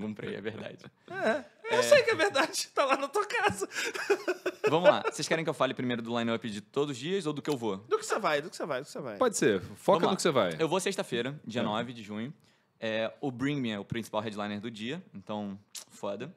Comprei, é verdade. É, eu é... sei que é verdade, tá lá na tua casa. Vamos lá. Vocês querem que eu fale primeiro do line-up de todos os dias ou do que eu vou? Do que você vai, do que você vai, do que você vai. Pode ser. Foca no que você vai. Eu vou sexta-feira, dia é. 9 de junho. É, o Bring Me é o principal headliner do dia, então, foda.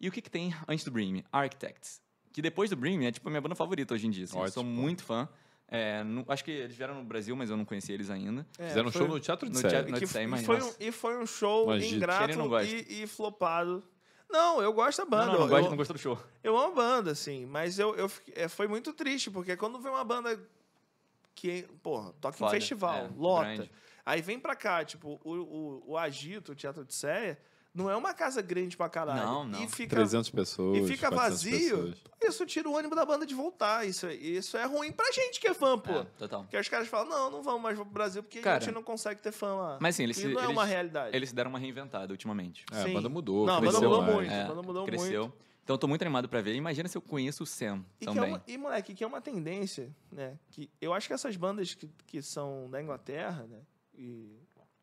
E o que, que tem antes do Bring Me? Architects. Que depois do Bring Me é tipo a minha banda favorita hoje em dia. Assim, eu sou muito fã. É, não acho que eles vieram no Brasil, mas eu não conhecia eles ainda. É, Fizeram um show no Teatro de no foi um, e foi um show ingrato e, e, flopado. Não, eu gosto da banda. Não, não, não, eu, não gosto do show. Eu amo banda, assim, mas eu, eu é, foi muito triste, porque quando vem uma banda que, porra, toca Foda, em festival, é, lota. Grande. Aí vem pra cá, tipo, o, o, o Agito, o Teatro de Séia, não é uma casa grande pra caralho. Não, não. E fica, 300 pessoas. E fica vazio. Pessoas. Isso tira o ânimo da banda de voltar. Isso, é, isso é ruim pra gente que é fã, pô. É, total. Porque os caras falam, não, não vamos mais pro Brasil porque Cara, a gente não consegue ter fã lá. Mas sim, eles, se, não é eles, uma realidade. Eles deram uma reinventada ultimamente. É, sim. a banda mudou. Não, cresceu a banda mudou mais. muito. É, a banda mudou cresceu. muito. Então eu tô muito animado para ver. Imagina se eu conheço o Sam e é também. É uma, e, moleque, que é uma tendência, né? Que eu acho que essas bandas que, que são da Inglaterra, né? E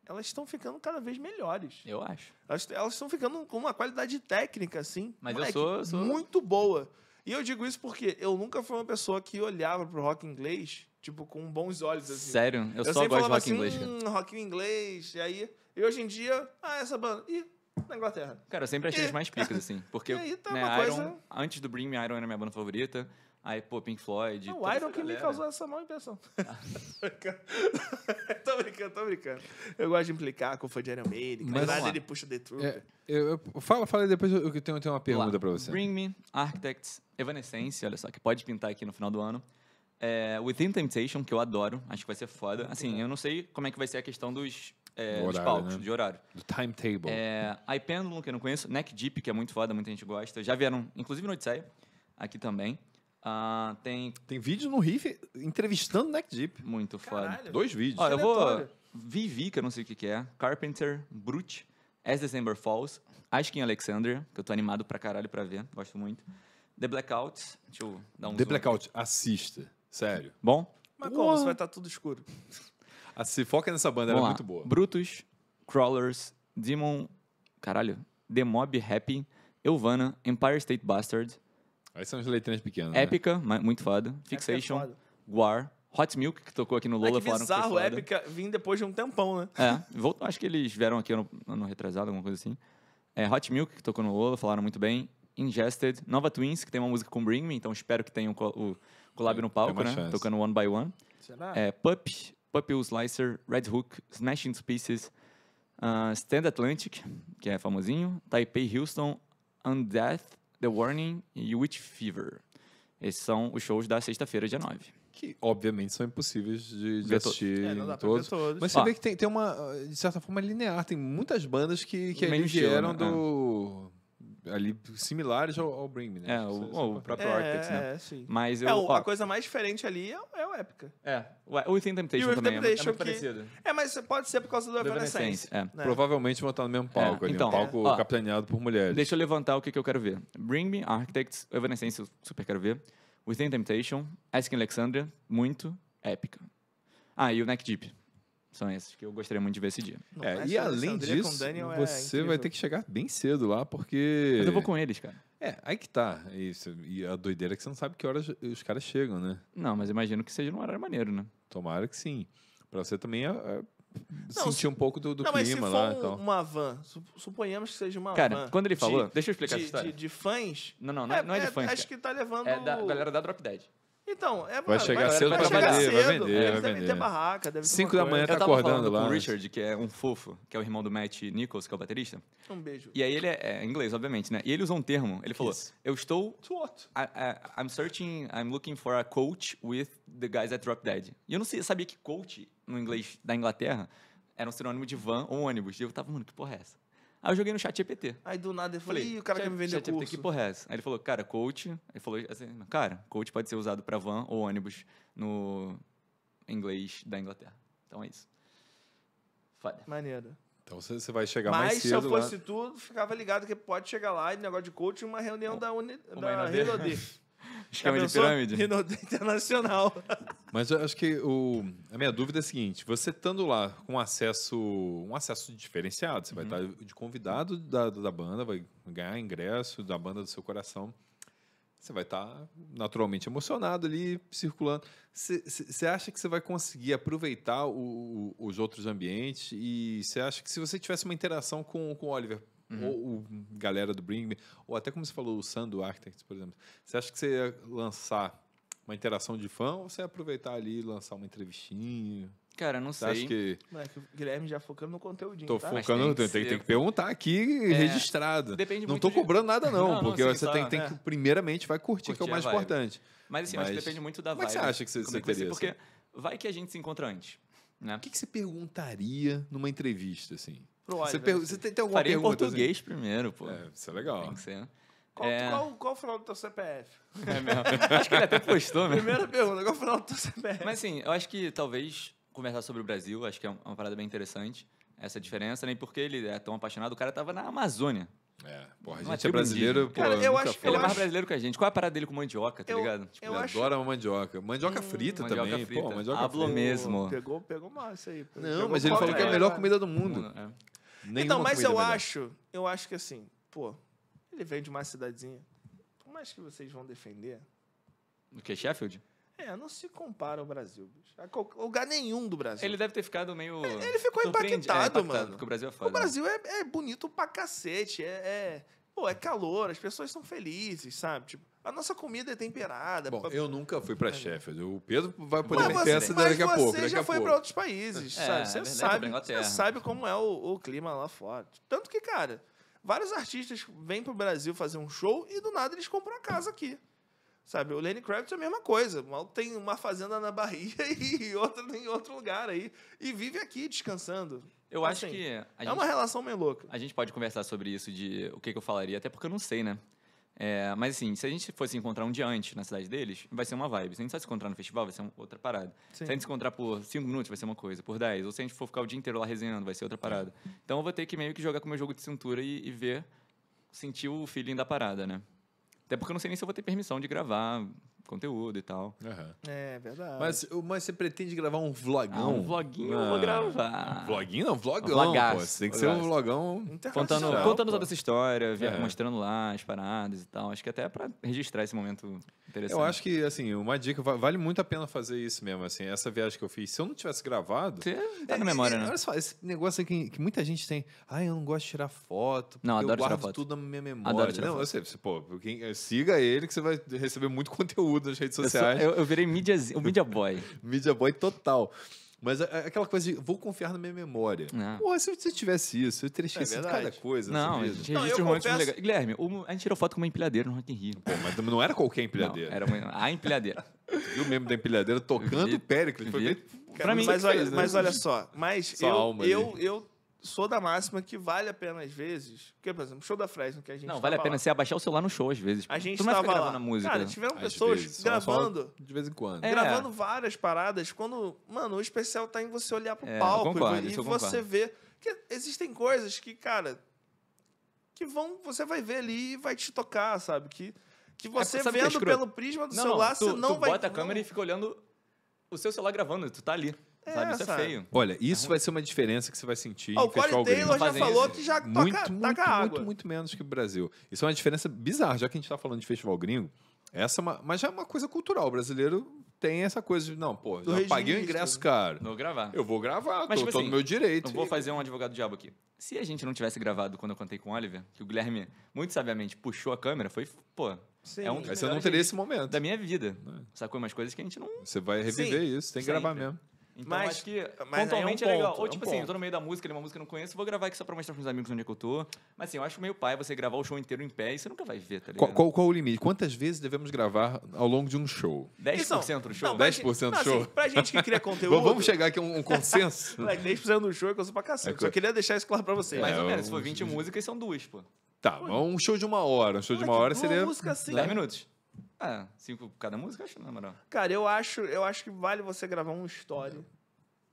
elas estão ficando cada vez melhores. Eu acho. Elas, estão ficando com uma qualidade técnica, assim. Mas moleque, eu sou, sou, Muito boa. E eu digo isso porque eu nunca fui uma pessoa que olhava pro rock inglês, tipo, com bons olhos, assim. Sério? Eu, eu só gosto de rock assim, inglês, Hum, rock inglês. E aí, e hoje em dia, ah, essa banda. Ih, na Inglaterra. Cara, eu sempre achei e... as mais picas, assim. Porque, e aí tá né, Iron, coisa... antes do Bring Me, Iron era minha banda favorita. Aí, pô, Pink Floyd. Não, o Iron que galera. me causou essa má impressão. Ah. tô brincando, tô brincando. Eu gosto de implicar com o fã de Iron Maiden. Mas verdade, ele puxa The Trooper. É, eu, eu, fala, fala depois eu, eu tenho, tenho uma pergunta para você. Bring Me, Architects, Evanescence, olha só, que pode pintar aqui no final do ano. É, Within Temptation, que eu adoro, acho que vai ser foda. Assim, eu não sei como é que vai ser a questão dos, é, horário, dos palcos, né? de horário. Do timetable. É, I Pendulum, que eu não conheço. Neck Deep, que é muito foda, muita gente gosta. Já vieram, inclusive no Odisseia, aqui também. Ah, tem. Tem vídeo no Riff entrevistando Neck Deep. Muito Caralho, foda. Dois vídeos. Ó, eu vou. Vivi, que eu não sei o que, que é. Carpenter, Brute. As December Falls, Ashkin Alexander, que eu tô animado pra caralho pra ver, gosto muito. The Blackouts, deixa eu dar um The zoom. Blackout, assista, sério. Bom? Mas como? Isso vai estar tá tudo escuro. Ah, Se foca nessa banda, ela é muito boa. Brutus, Crawlers, Demon... Caralho. The Mob Happy, Elvana, Empire State Bastard, Aí são as letrinhas pequenas. Né? Épica, né? muito foda. Fixation, é foda. War, Hot Milk, que tocou aqui no Lola. Ah, é que bizarro, Épica, vim depois de um tempão, né? É, voltou, acho que eles vieram aqui ano, ano retrasado, alguma coisa assim. É, Hot Milk, que tocou no Lola, falaram muito bem. Ingested, Nova Twins, que tem uma música com Bring Me, então espero que tenham o, o collab no palco, né? Chance. Tocando One by One. Será? É, Pup, Puppy Slicer, Red Hook, Smashing Pieces, uh, Stand Atlantic, que é famosinho, Taipei Houston, Undeath, The Warning e Witch Fever. Esses são os shows da sexta-feira, dia 9. Que, obviamente, são impossíveis de, de assistir é, não dá pra todos. Ver todos. Mas você vê que tem, tem uma, de certa forma, linear. Tem muitas bandas que, que ali vieram né? do... É ali similares ao, ao Bring Me, né? É, tipo, o, o, próprio é, Arctic, né? É, sim. Mas é, eu, é, o, ó, a coisa mais diferente ali é, é o Épica. É, o Within Temptation também Temptation é, muito, é muito que... parecido. É, mas pode ser por causa do, do Evanescence. É. Né? Provavelmente vão estar no mesmo palco é, ali, então, um palco capitaneado por mulheres. Deixa eu levantar o que, que eu quero ver. Bring Me, Architects, Evanescence eu super quero ver. Within Temptation, Asking Alexandria, muito, Épica. Ah, e o Neck Deep são esses que eu gostaria muito de ver esse dia. Não, é, e além disso, é você é vai ter que chegar bem cedo lá, porque. Mas eu vou com eles, cara. É, aí que tá. Isso. E a doideira é que você não sabe que horas os caras chegam, né? Não, mas imagino que seja num horário maneiro, né? Tomara que sim. Pra você também é, é não, sentir se... um pouco do, do não, clima lá. Um, então. uma van, suponhamos que seja uma cara, van. Cara, quando ele falou, de, deixa eu explicar de, história. De, de fãs? Não, não, não é, não é de é, é, fãs. Acho cara. que tá levando. É da galera da Drop Dead. Então, é Vai chegar vai, cedo para pra vender, cedo. vai vender. É, deve, vai vender. ter barraca, deve Cinco da manhã tá acordando lá. Com o Richard, que é um fofo, que é o irmão do Matt Nichols, que é o baterista. Um beijo. E aí ele é, é inglês, obviamente, né? E ele usou um termo. Ele falou: Eu estou. I, I, I'm searching, I'm looking for a coach with the guys at drop dead. E eu não sei, sabia que coach no inglês da Inglaterra era um sinônimo de van ou ônibus. E eu tava, mano, que porra é essa? Aí eu joguei no chat GPT. Aí do nada eu falei, falei o cara quer me vender chat curso. GPT, que porra é essa? Aí ele falou, cara, coach. Ele falou assim, cara, coach pode ser usado para van ou ônibus no inglês da Inglaterra. Então é isso. Foda. Maneiro. Então você vai chegar Mas, mais cedo. Mas se eu fosse lá... ficava ligado que pode chegar lá e negócio de coach uma reunião o, da, Uni, da Esquema é de pirâmide? Renault Internacional. Mas eu acho que o, a minha dúvida é a seguinte: você estando lá com acesso, um acesso diferenciado, você uhum. vai estar de convidado da, da banda, vai ganhar ingresso da banda do seu coração. Você vai estar naturalmente emocionado ali, circulando. Você acha que você vai conseguir aproveitar o, o, os outros ambientes? E você acha que se você tivesse uma interação com, com o Oliver, Uhum. Ou, ou galera do Bring Me, ou até como você falou, o Sam do por exemplo. Você acha que você ia lançar uma interação de fã ou você ia aproveitar ali e lançar uma entrevistinha? Cara, não você sei. Acho que... Moleque, o Guilherme já focando no conteúdo. Tô tá? focando no tem, tem, tem, que perguntar tá aqui é... registrado. Depende não tô de... cobrando nada, não, não porque não você tá, tem, tem é. que, primeiramente, vai curtir, Curtir que é o mais importante. Mas assim, mas... que depende muito da é vibe. mas você acha que você, você assim, teria? Porque vai que a gente se encontra antes. Né? O que, que você perguntaria numa entrevista, assim? pro Oliver. Você, per... Assim. você tem, tem alguma Faria pergunta? Faria em português assim? primeiro, pô. É, isso é legal. Tem que ser. Né? Qual, é... qual, qual o final do teu CPF? É mesmo. acho que ele até postou, né? Primeira pergunta, qual o final do teu CPF? Mas assim, eu acho que talvez conversar sobre o Brasil, acho que é, é uma parada bem interessante essa diferença, nem né? porque ele é tão apaixonado, o cara tava na Amazônia. É, porra, a gente é brasileiro, pô, cara, eu acho, que Ele é mais brasileiro que a gente. Qual é a parada dele com mandioca, tá eu, ligado? Tipo, eu ele acho... adora uma mandioca. Mandioca hum, frita também, frita. pô, mandioca Hablo frita. mesmo. Pegou, pegou massa aí. Não, pegou mas ele falou é? que é a melhor comida do mundo. É então, mas eu melhor. acho, eu acho que assim, pô, ele vem de uma cidadezinha. Por mais que vocês vão defender. O que, Sheffield? É, não se compara ao Brasil, bicho. A lugar nenhum do Brasil. Ele deve ter ficado meio. Ele, é, ele ficou é, impactado, é, impactado, mano. Porque o Brasil é foda. O né? Brasil né? é, é, bonito pra cacete. É, é, Pô, é calor, as pessoas são felizes, sabe? Tipo, a nossa comida é temperada. Bom, pra... eu nunca fui para é. Sheffield. O Pedro vai poder meter essa daqui a pouco. Você já foi para outros países, é, sabe? É você, é sabe, você sabe como é o, o, clima lá fora. Tanto que, cara, vários artistas vêm pro Brasil fazer um show e do nada eles compram a casa aqui. Sabe? O Lenny Kravitz é a mesma coisa. Mal tem uma fazenda na Bahia e outra em outro lugar aí. E vive aqui descansando. Eu acho assim, que. é gente, uma relação meio louca. A gente pode conversar sobre isso, de o que, que eu falaria, até porque eu não sei, né? É, mas assim, se a gente fosse encontrar um dia antes na cidade deles, vai ser uma vibe. Se a gente só se encontrar no festival, vai ser outra parada. Sim. Se a gente se encontrar por 5 minutos, vai ser uma coisa. Por 10. Ou se a gente for ficar o dia inteiro lá resenhando, vai ser outra parada. Então eu vou ter que meio que jogar com o meu jogo de cintura e, e ver, sentir o feeling da parada, né? Até porque eu não sei nem se eu vou ter permissão de gravar conteúdo e tal. Uhum. É verdade. Mas, mas você pretende gravar um vlogão? Ah, um vloguinho ah. eu vou ah. gravar. Um vloguinho não, vlogão. Um vlogão, pô. Tem que ser um vlogão contando, contando toda essa história, é. mostrando lá as paradas e tal. Acho que até é para registrar esse momento interessante. Eu acho que, assim, uma dica, vale muito a pena fazer isso mesmo, assim. Essa viagem que eu fiz, se eu não tivesse gravado... Você tá na é, memória, é, né? Olha só, esse negócio aqui que muita gente tem... Ah, eu não gosto de tirar foto, não, adoro eu guardo tirar foto. tudo na minha memória. Adoro tirar não, foto. eu sei, pô, siga ele que você vai receber muito conteúdo conteúdo nas redes sociais. Eu, sou, eu, eu virei o media boy. media boy total. Mas é, é aquela coisa de vou confiar na minha memória. Não. É. Porra, se você tivesse isso, eu teria esquecido é cada coisa. Não, a gente registra não, um confesso... legal. Guilherme, a gente tirou foto com uma empilhadeira no Rock in Rio. Pô, mas não era qualquer empilhadeira. Não, era uma, a empilhadeira. viu o membro da empilhadeira tocando o Péricles? Foi meio... pra mim, mas, olha, mas olha só, mas Sua eu, alma, eu, eu sou da máxima que vale a pena às vezes. Porque, por exemplo, show da Fresno que a gente. Não, vale a pena lá. você abaixar o celular no show às vezes. A gente tu tava gravando a música. Cara, tiveram às pessoas vezes, gravando. Só, de vez em quando. É. Gravando várias paradas. Quando, mano, o especial tá em você olhar pro é, palco concordo, e, e você ver. que existem coisas que, cara, que vão. Você vai ver ali e vai te tocar, sabe? Que, que é, você é, vendo que é pelo prisma do não, celular, não, tu, você não tu vai. Bota a câmera não... e fica olhando o seu celular gravando, tu tá ali. É, sabe? Isso é feio. Olha, isso é vai ser uma diferença que você vai sentir. Oh, o Corey Taylor já falou que já muito, toca, muito, taca água. Muito, muito menos que o Brasil. Isso é uma diferença bizarra, já que a gente está falando de festival gringo. Essa é uma, mas já é uma coisa cultural. O brasileiro tem essa coisa de, não, pô, já paguei o ingresso, né? cara. Vou gravar. Eu vou gravar, mas, tô, tipo tô assim, no meu direito. Não vou fazer um advogado diabo aqui. Se a gente não tivesse gravado quando eu contei com o Oliver, que o Guilherme, muito sabiamente, puxou a câmera, foi, pô, Sim, é um Mas você não teria esse momento. Da minha vida. É. Sacou umas coisas que a gente não. Você vai reviver Sim, isso, tem que sempre. gravar mesmo. Então, mas, acho que mas é pontualmente é, um ponto, é, legal. Ou tipo é um assim, ponto. eu tô no meio da música, é uma música que eu não conheço, vou gravar aqui só pra mostrar pros meus amigos onde é que eu tô. Mas assim, eu acho meio pai você gravar o show inteiro em pé e você nunca vai ver, tá ligado? Qual, qual, qual o limite? Quantas vezes devemos gravar ao longo de um show? 10% então, do show? Não, 10% do assim, show. Assim, pra gente que cria conteúdo. Vamos chegar aqui a um, um consenso? 10% do show é coisa pra cacete. É, só queria deixar isso claro pra vocês. É, Mais ou menos, se for 20 músicas, são duas, pô. Tá, um show de uma hora. Um show de uma hora seria. Uma música assim. 10 minutos. É, cinco por cada música, acho, na né, moral. Cara, eu acho, eu acho que vale você gravar um story. É.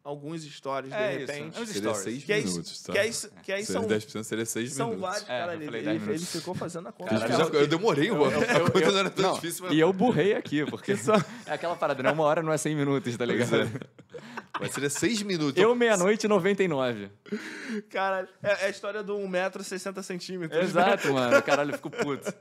Alguns stories, é de repente. Isso. Os seria stories. seis que minutos, tá? Que aí, que aí são... 10% seria seis são minutos. São vários, é, cara. Ele, ele, ficou fazendo a conta. Caralho, eu, eu, demorei, eu, eu, eu, a conta não era tão difícil. Mas... E eu burrei aqui, porque só... é aquela parada, né? Uma hora não é 100 minutos, tá ligado? É. Mas seria seis minutos. Eu, meia-noite, 99. Cara, é, é a história do 1,60m. Exato, mano. Caralho, eu fico puto.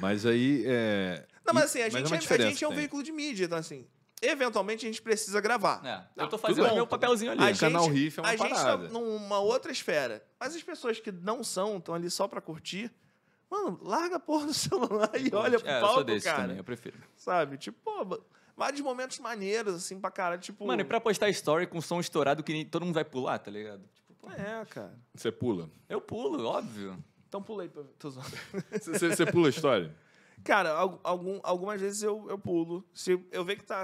Mas aí, é, não, mas assim, a, é gente, é, a gente é um veículo de mídia, então assim, eventualmente a gente precisa gravar. É, eu tá, tô fazendo meu papelzinho ali. A o gente, canal Riff é uma a parada. gente tá numa outra esfera. Mas as pessoas que não são, estão ali só pra curtir, mano, larga a porra do celular e olha pro é, palco, eu sou desse cara. Também, eu prefiro. Sabe? Tipo, pô, vários momentos maneiros, assim, pra cara, tipo... Mano, e pra postar story com som estourado que nem todo mundo vai pular, tá ligado? Tipo, pô, é, cara. Você pula? Eu pulo, óbvio. Então pulei pra... Você pula a história? Cara, algum, algumas vezes eu, eu pulo. Se eu ver que tá,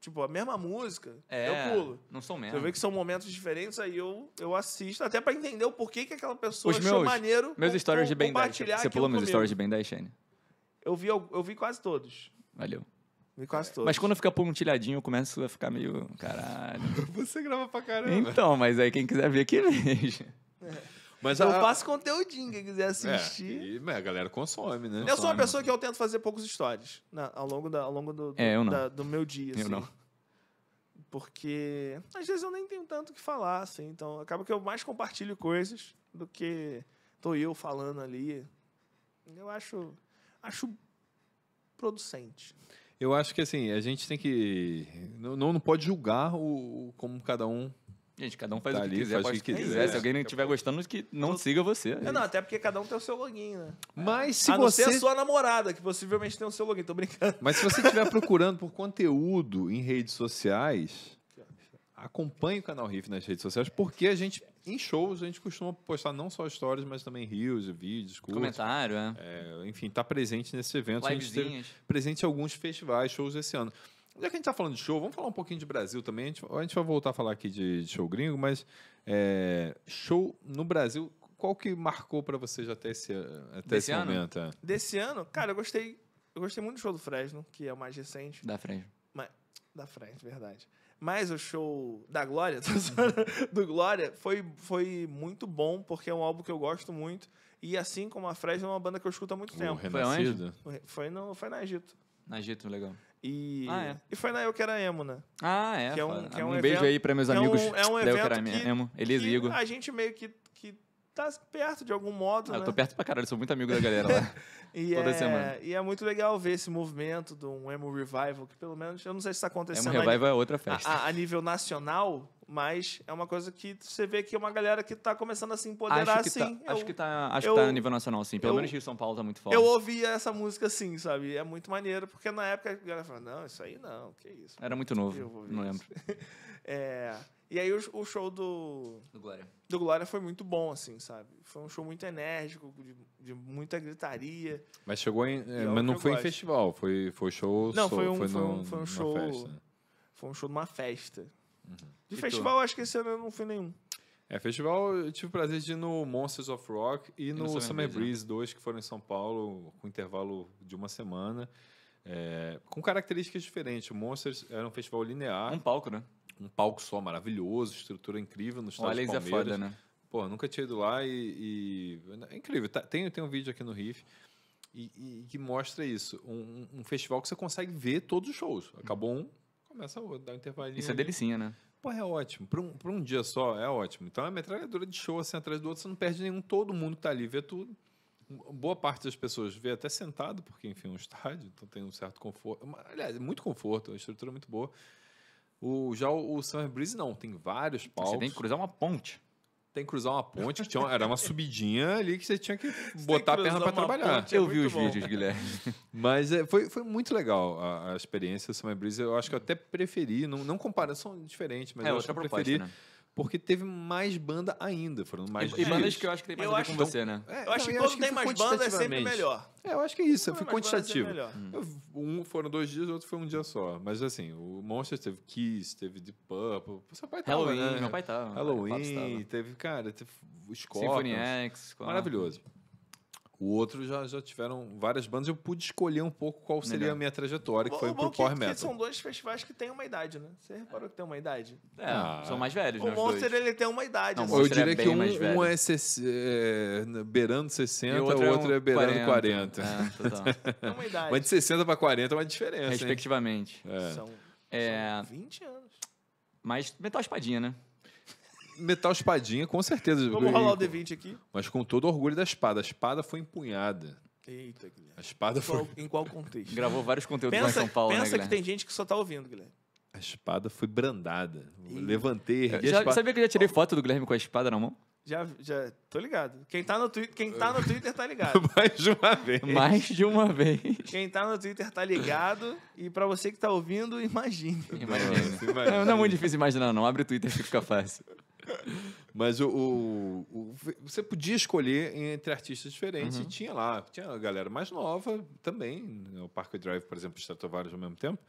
tipo, a mesma música, é, eu pulo. Não são mesmo. Se eu ver que são momentos diferentes, aí eu, eu assisto, até pra entender o porquê que aquela pessoa Os achou meus, maneiro. Meus com, stories com, de Ben 10. Você pulou meus stories de Ben 10, Shane? Eu vi, eu, vi quase todos. Valeu. Vi quase é. todos. Mas quando fica pontilhadinho, eu começo a ficar meio. Caralho. Você grava pra caramba. Então, mas aí quem quiser ver aqui veja. É. Mas eu a... faço conteúdinho, quem quiser assistir. É, e, a galera consome, né? Eu sou uma pessoa que eu tento fazer poucos stories na, ao longo, da, ao longo do, do, é, da, do meu dia. Assim. Eu não. Porque às vezes eu nem tenho tanto o que falar, assim. Então acaba que eu mais compartilho coisas do que tô eu falando ali. Eu acho, acho producente. Eu acho que assim, a gente tem que. Não, não pode julgar o, como cada um Gente, cada um faz tá o que quiser, faz o que quiser. É Se alguém não estiver gostando, que não siga você. É não, até porque cada um tem o seu login, né? Mas se a você... não ser a sua namorada, que possivelmente tem o seu login, tô brincando. Mas se você estiver procurando por conteúdo em redes sociais, acompanhe o canal Riff nas redes sociais, porque a gente, em shows, a gente costuma postar não só stories, mas também reels, vídeos, cursos. Comentário, é. é enfim, tá presente nesses eventos. A gente esteve presente em alguns festivais, shows esse ano. Já que a gente tá falando de show, vamos falar um pouquinho de Brasil também. A gente, a gente vai voltar a falar aqui de, de show gringo, mas é, show no Brasil, qual que marcou para você já até esse, até eh, Desse esse ano? momento? É? Desse ano, cara, eu gostei. Eu gostei muito do show do Fresno, que é o mais recente. Da Fresno. Mas, da Fresno, verdade. Mas o show da Glória, do Glória, foi, foi muito bom, porque é um álbum que eu gosto muito. E assim como a Fresno, é uma banda que eu escuto há muito o tempo. Renascido? Foi, foi, no, foi na Egito. Na Egito, legal. E, ah, é. e foi na Eu Que Era Emo, né? Ah, é. Que é um, que é um, um evento, beijo aí para meus é amigos é um, é um evento Que Era que, Emo, A gente meio que tá perto de algum modo. Ah, né? Eu tô perto pra caralho, sou muito amigo da galera lá. e toda é, semana. E é muito legal ver esse movimento de um Emo Revival, que pelo menos, eu não sei se tá acontecendo. Emo Revival é outra festa. A, a, nível nacional, mas é uma coisa que você vê que é uma galera que tá começando a se empoderar tá, assim. Tá, acho que tá, acho eu, que tá a nível nacional, sim. Pelo eu, menos Rio São Paulo tá muito forte. Eu ouvia essa música assim, sabe? É muito maneiro, porque na época a galera falava, não, isso aí não, que isso. Era muito novo, não lembro. é. E aí o, o show do. Do Glória. Do Glória foi muito bom, assim, sabe? Foi um show muito enérgico, de, de muita gritaria. Mas chegou em. É, eh, mas não foi gosto. em festival, foi, foi show. Não, foi um, foi, um, foi um show. Festa, uma Foi um show numa festa. Uhum. De e festival, tu? acho que esse ano eu não fui nenhum. É, festival eu tive o prazer de ir no Monsters of Rock e, e no, no, Summer Breeze, né? Breeze 2, que foram em São Paulo, com intervalo de uma semana. É, com características diferentes. O Monsters era um festival linear. Um palco, né? um palco só maravilhoso, estrutura incrível no estádio Olha, Palmeiras. É foda, né? Pô, nunca tinha ido lá e, e... é incrível. Tá, tem, tem um vídeo aqui no Riff e, e, que mostra isso. Um, um, festival que você consegue ver todos os shows. Acabou um, começa o outro, dá um intervalinho. Isso é delicinha, né? Pô, é ótimo. Para um, um dia só, é ótimo. Então, é metralhadora de show, assim, atrás do outro, você não perde nenhum. Todo mundo que tá ali, vê tudo. Boa parte das pessoas vê até sentado, porque, enfim, é um estádio, então tem um certo conforto. Aliás, é muito conforto, é uma estrutura muito boa. O, já o, o Summer Breeze não, tem vários palcos. Você tem que cruzar uma ponte. Tem que cruzar uma ponte, que tinha, era uma subidinha ali que você tinha que você botar que a perna para trabalhar. Ponte, é eu é vi os bom. vídeos, Guilherme. Mas é, foi, foi muito legal a, a experiência do Summer Breeze. Eu acho que eu até preferi, não, não comparação diferente, mas é, eu acho que eu preferi. Né? Porque teve mais banda ainda. Foram mais E, e bandas que eu acho que tem mais eu a ver com você, né? É, eu acho que quando tem mais banda é sempre melhor. É, eu acho que é isso. É eu fui quantitativo. um foram dois dias, o outro foi um dia só. Mas assim, o Monsters teve Kiss, teve The Purple. Seu pai tava, Halloween, né? meu pai tava. Halloween, teve, cara, teve Scorpions. Symphony X. Maravilhoso. O outro já, já tiveram várias bandas. Eu pude escolher um pouco qual seria Legal. a minha trajetória, que o, foi o pro é que, Power Metal. Que são dois festivais que têm uma idade, né? Você reparou que tem uma idade? É, ah. são mais velhos, O né, Monster, ele tem uma idade. Não, assim. Eu é diria é que um, um é, é, beirando 60, o é outro, é, um beirando 40. 40. É, total. é uma idade. Mas de 60 para 40 é uma diferença, Respectivamente. São, são 20 anos. Mas Metal Espadinha, né? metal espadinha, com certeza. Vamos eu, rolar o D20 aqui. Mas com todo orgulho da espada. A espada foi empunhada. Eita, Guilherme. A espada em qual, foi. Em qual contexto? Gravou vários conteúdos pensa, em São Paulo. Né, pensa né, que tem gente que só tá ouvindo, Guilherme. A espada foi brandada. Eita. Levantei, já, espada. Sabia que eu já tirei foto do Guilherme com a espada na mão? Já, já tô ligado. Quem tá no, twi quem tá no Twitter tá ligado. Mais de uma vez. Mais de uma vez. Quem tá no Twitter tá ligado. E para você que tá ouvindo, imagine. imagina. Imagina. Não, não é muito difícil imaginar, não. Abre o Twitter que fica fácil. Mas o, o, o, você podia escolher entre artistas diferentes uhum. e tinha lá, tinha a galera mais nova também. Né? O Parkway Drive, por exemplo, está vários ao mesmo tempo.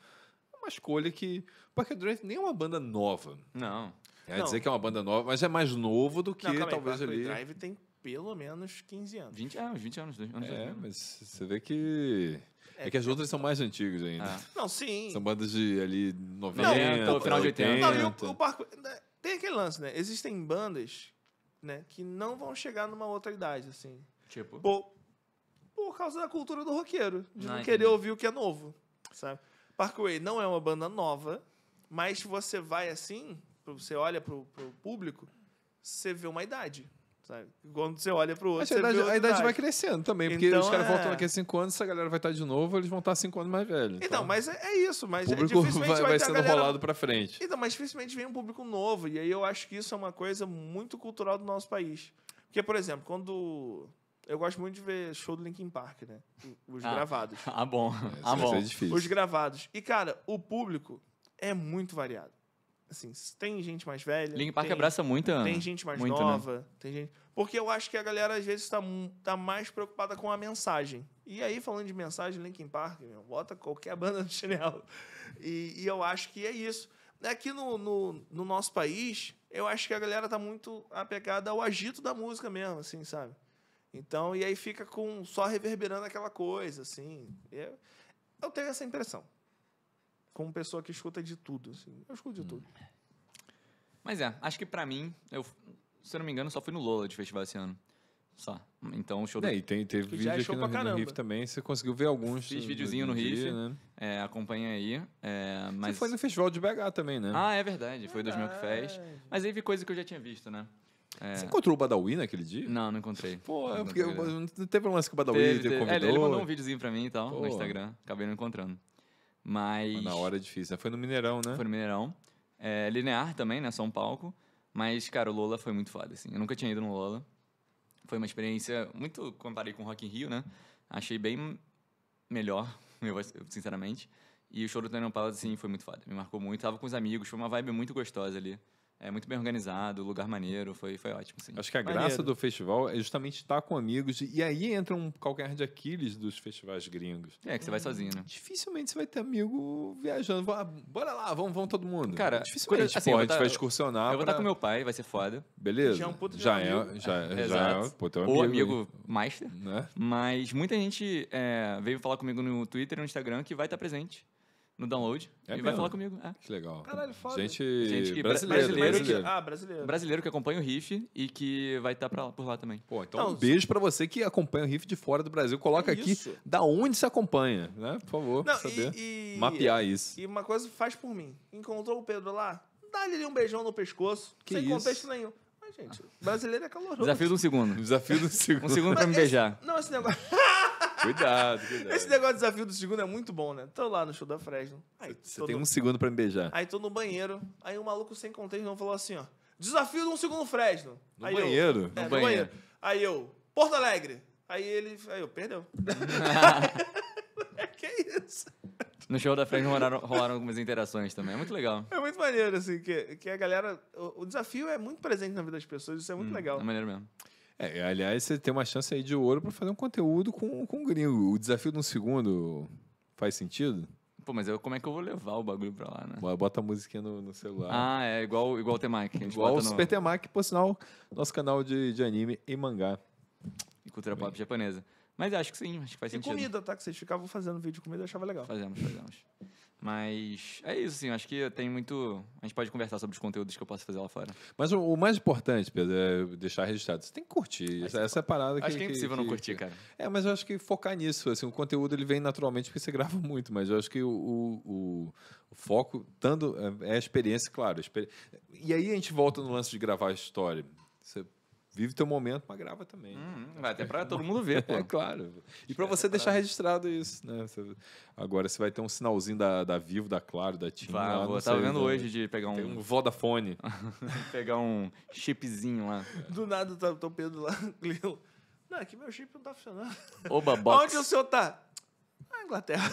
É uma escolha que. O Parkway Drive nem é uma banda nova. Não. É dizer que é uma banda nova, mas é mais novo do que Não, talvez aí, ali. Drive tem pelo menos 15 anos. 20 é, anos, 20 anos. anos é, anos. mas você vê que. É, é que as outras são mais antigas ainda. Ah. Não, sim. São bandas de ali 90, Não, então, final de 80. Não, e o, o né, tem aquele lance, né? Existem bandas, né, que não vão chegar numa outra idade, assim. Tipo? Por, por causa da cultura do roqueiro, de ah, não, não querer entendi. ouvir o que é novo, sabe? Parkway não é uma banda nova, mas você vai assim, você olha pro, pro público, você vê uma idade. Sabe? Quando você olha para o outro, a idade, a, idade, vai crescendo também, porque então, os caras é... voltam daqui a 5 anos, essa galera vai estar de novo, eles vão estar 5 anos mais velhos. Então, então mas é, é, isso. Mas o é público é, vai, vai sendo galera... rolado para frente. Então, mas dificilmente vem um público novo. E aí eu acho que isso é uma coisa muito cultural do nosso país. Porque, por exemplo, quando. Eu gosto muito de ver show do Linkin Park, né? Os ah, gravados. Ah, bom. É, ah, bom. Os gravados. E, cara, o público é muito variado. Assim, tem gente mais velha. Linkin Park tem, abraça muito. Tem gente mais muito, né? nova. Né? Tem gente... Porque eu acho que a galera, às vezes, está tá mais preocupada com a mensagem. E aí, falando de mensagem, Linkin Park, meu, bota qualquer banda no chinelo. E, e, eu acho que é isso. Aqui no, no, no, nosso país, eu acho que a galera tá muito apegada ao agito da música mesmo, assim, sabe? Então, e aí fica com só reverberando aquela coisa, assim. Eu, é, eu tenho essa impressão como pessoa que escuta de tudo. Assim. Eu escuto de hum. tudo. Mas é, acho que para mim, eu, se eu não me engano, só fui no Lola de festival esse ano. Só. Então o show do. É, e tem, teve é vídeo aqui no, no Riff também. Você conseguiu ver alguns. Fiz videozinho no Riff. Né? É, acompanha aí. É, mas... Você foi no festival de BH também, né? Ah, é verdade. Foi verdade. 2000 que fez. É. Mas aí vi coisa que eu já tinha visto, né? É... Você encontrou o Badawi naquele dia? Não, não encontrei. Pô, não, é porque não teve um lance com o Badawi teve, teve. convidou. ele mandou um videozinho pra mim e tal, no Instagram. Acabei não encontrando. Mas. Na hora é difícil. Né? Foi no Mineirão, né? Foi no Mineirão. É, linear também, né? Só um palco. Mas, cara, o Lola foi muito foda, assim. Eu nunca tinha ido no Lola. Foi uma experiência muito. Comparei com o Rock in Rio, né? Achei bem melhor, eu, sinceramente. E o show do Tony Palace, assim, foi muito foda. Me marcou muito. Tava com os amigos, foi uma vibe muito gostosa ali. É muito bem organizado, lugar maneiro, foi, foi ótimo. Sim. Acho que a maneiro. graça do festival é justamente estar com amigos. E aí entra um calcanhar de Aquiles dos festivais gringos. É, que você vai hum. sozinho, né? Dificilmente você vai ter amigo viajando. Ah, bora lá, vamos, vamos todo mundo. Cara, dificilmente. Quando, assim, pô, a gente tá vai excursionar. Eu vou tá pra... estar com meu pai, vai ser foda. Beleza. Já é um puto já é, amigo. É, já, é, já é um puto amigo. Ou amigo master. Né? Mas muita gente é, veio falar comigo no Twitter e no Instagram que vai estar tá presente no download é e mesmo? vai falar comigo. É. Que legal. Caralho, foda. Gente, Gente brasileiro, brasileiro, brasileiro. Que, ah, brasileiro. Brasileiro que acompanha o riff e que vai estar tá por lá também. Pô, então Não, um beijo para você que acompanha o riff de fora do Brasil. Coloca é aqui da onde se acompanha, né? Por favor, Não, saber. E, e, mapear isso. E uma coisa faz por mim. Encontrou o Pedro lá? Dá-lhe um beijão no pescoço, que sem isso? contexto nenhum. Mas, gente, brasileiro é caloroso. Desafio de um segundo. Desafio de um segundo. um segundo pra me beijar. Não, esse negócio... Cuidado, cuidado. Esse negócio de desafio do segundo é muito bom, né? Tô lá no show da Fresno. Aí, Você tem um segundo pra me beijar. Aí tô no banheiro. Aí um maluco sem contexto não falou assim, ó. Desafio de um segundo Fresno. No aí banheiro? Eu, é, no, banheiro. banheiro. Aí eu, Porto Alegre. Aí ele, aí eu, perdeu. É, que isso? No show da Fresno rolaram, rolaram algumas interações também. É muito legal. É muito maneiro, assim, que, que a galera... O, o desafio é muito presente na vida das pessoas. Isso é muito hum, legal. É maneiro mesmo. É, aliás, você tem uma chance aí de ouro para fazer um conteúdo com, com um gringo. O desafio de um segundo faz sentido? Pô, mas eu, como é que eu vou levar o bagulho pra lá, né? Bota a musiquinha no, no celular. Ah, é igual, igual o Temac. Igual o no... Super Temac, por sinal, nosso canal de, de anime e mangá. E cultura pop japonesa. Mas acho que sim, acho que faz e sentido. E comida, tá? Que vocês ficavam fazendo vídeo de comida, eu achava legal. Fazemos, fazemos. Mas é isso, sim. Acho que tem muito. A gente pode conversar sobre os conteúdos que eu posso fazer lá fora. Mas o, o mais importante, Pedro, é deixar registrado. Você tem que curtir. Acho essa, é a parada que. Acho que é impossível que, não curtir, cara. É, mas eu acho que focar nisso. Assim, o conteúdo ele vem naturalmente porque você grava muito, mas eu acho que o, o, o foco tanto é, é a experiência, claro. A experiência... E aí a gente volta no lance de gravar a história. Você Vive teu momento, mas grava também. Hum, né? Até para todo mundo ver, pô. É claro. E para é, você deixar registrado isso, né? Agora você vai ter um sinalzinho da, da Vivo, da Claro, da TIM. Vai, lá, vou, tava tá vendo onde. Né? hoje de pegar um... Tem um Vodafone. pegar um chipzinho lá. Do nada tá, tô pedindo Pedro lá, Lilo. Não, aqui é meu chip não tá funcionando. Oba, box. Onde o senhor tá? Na ah, Inglaterra.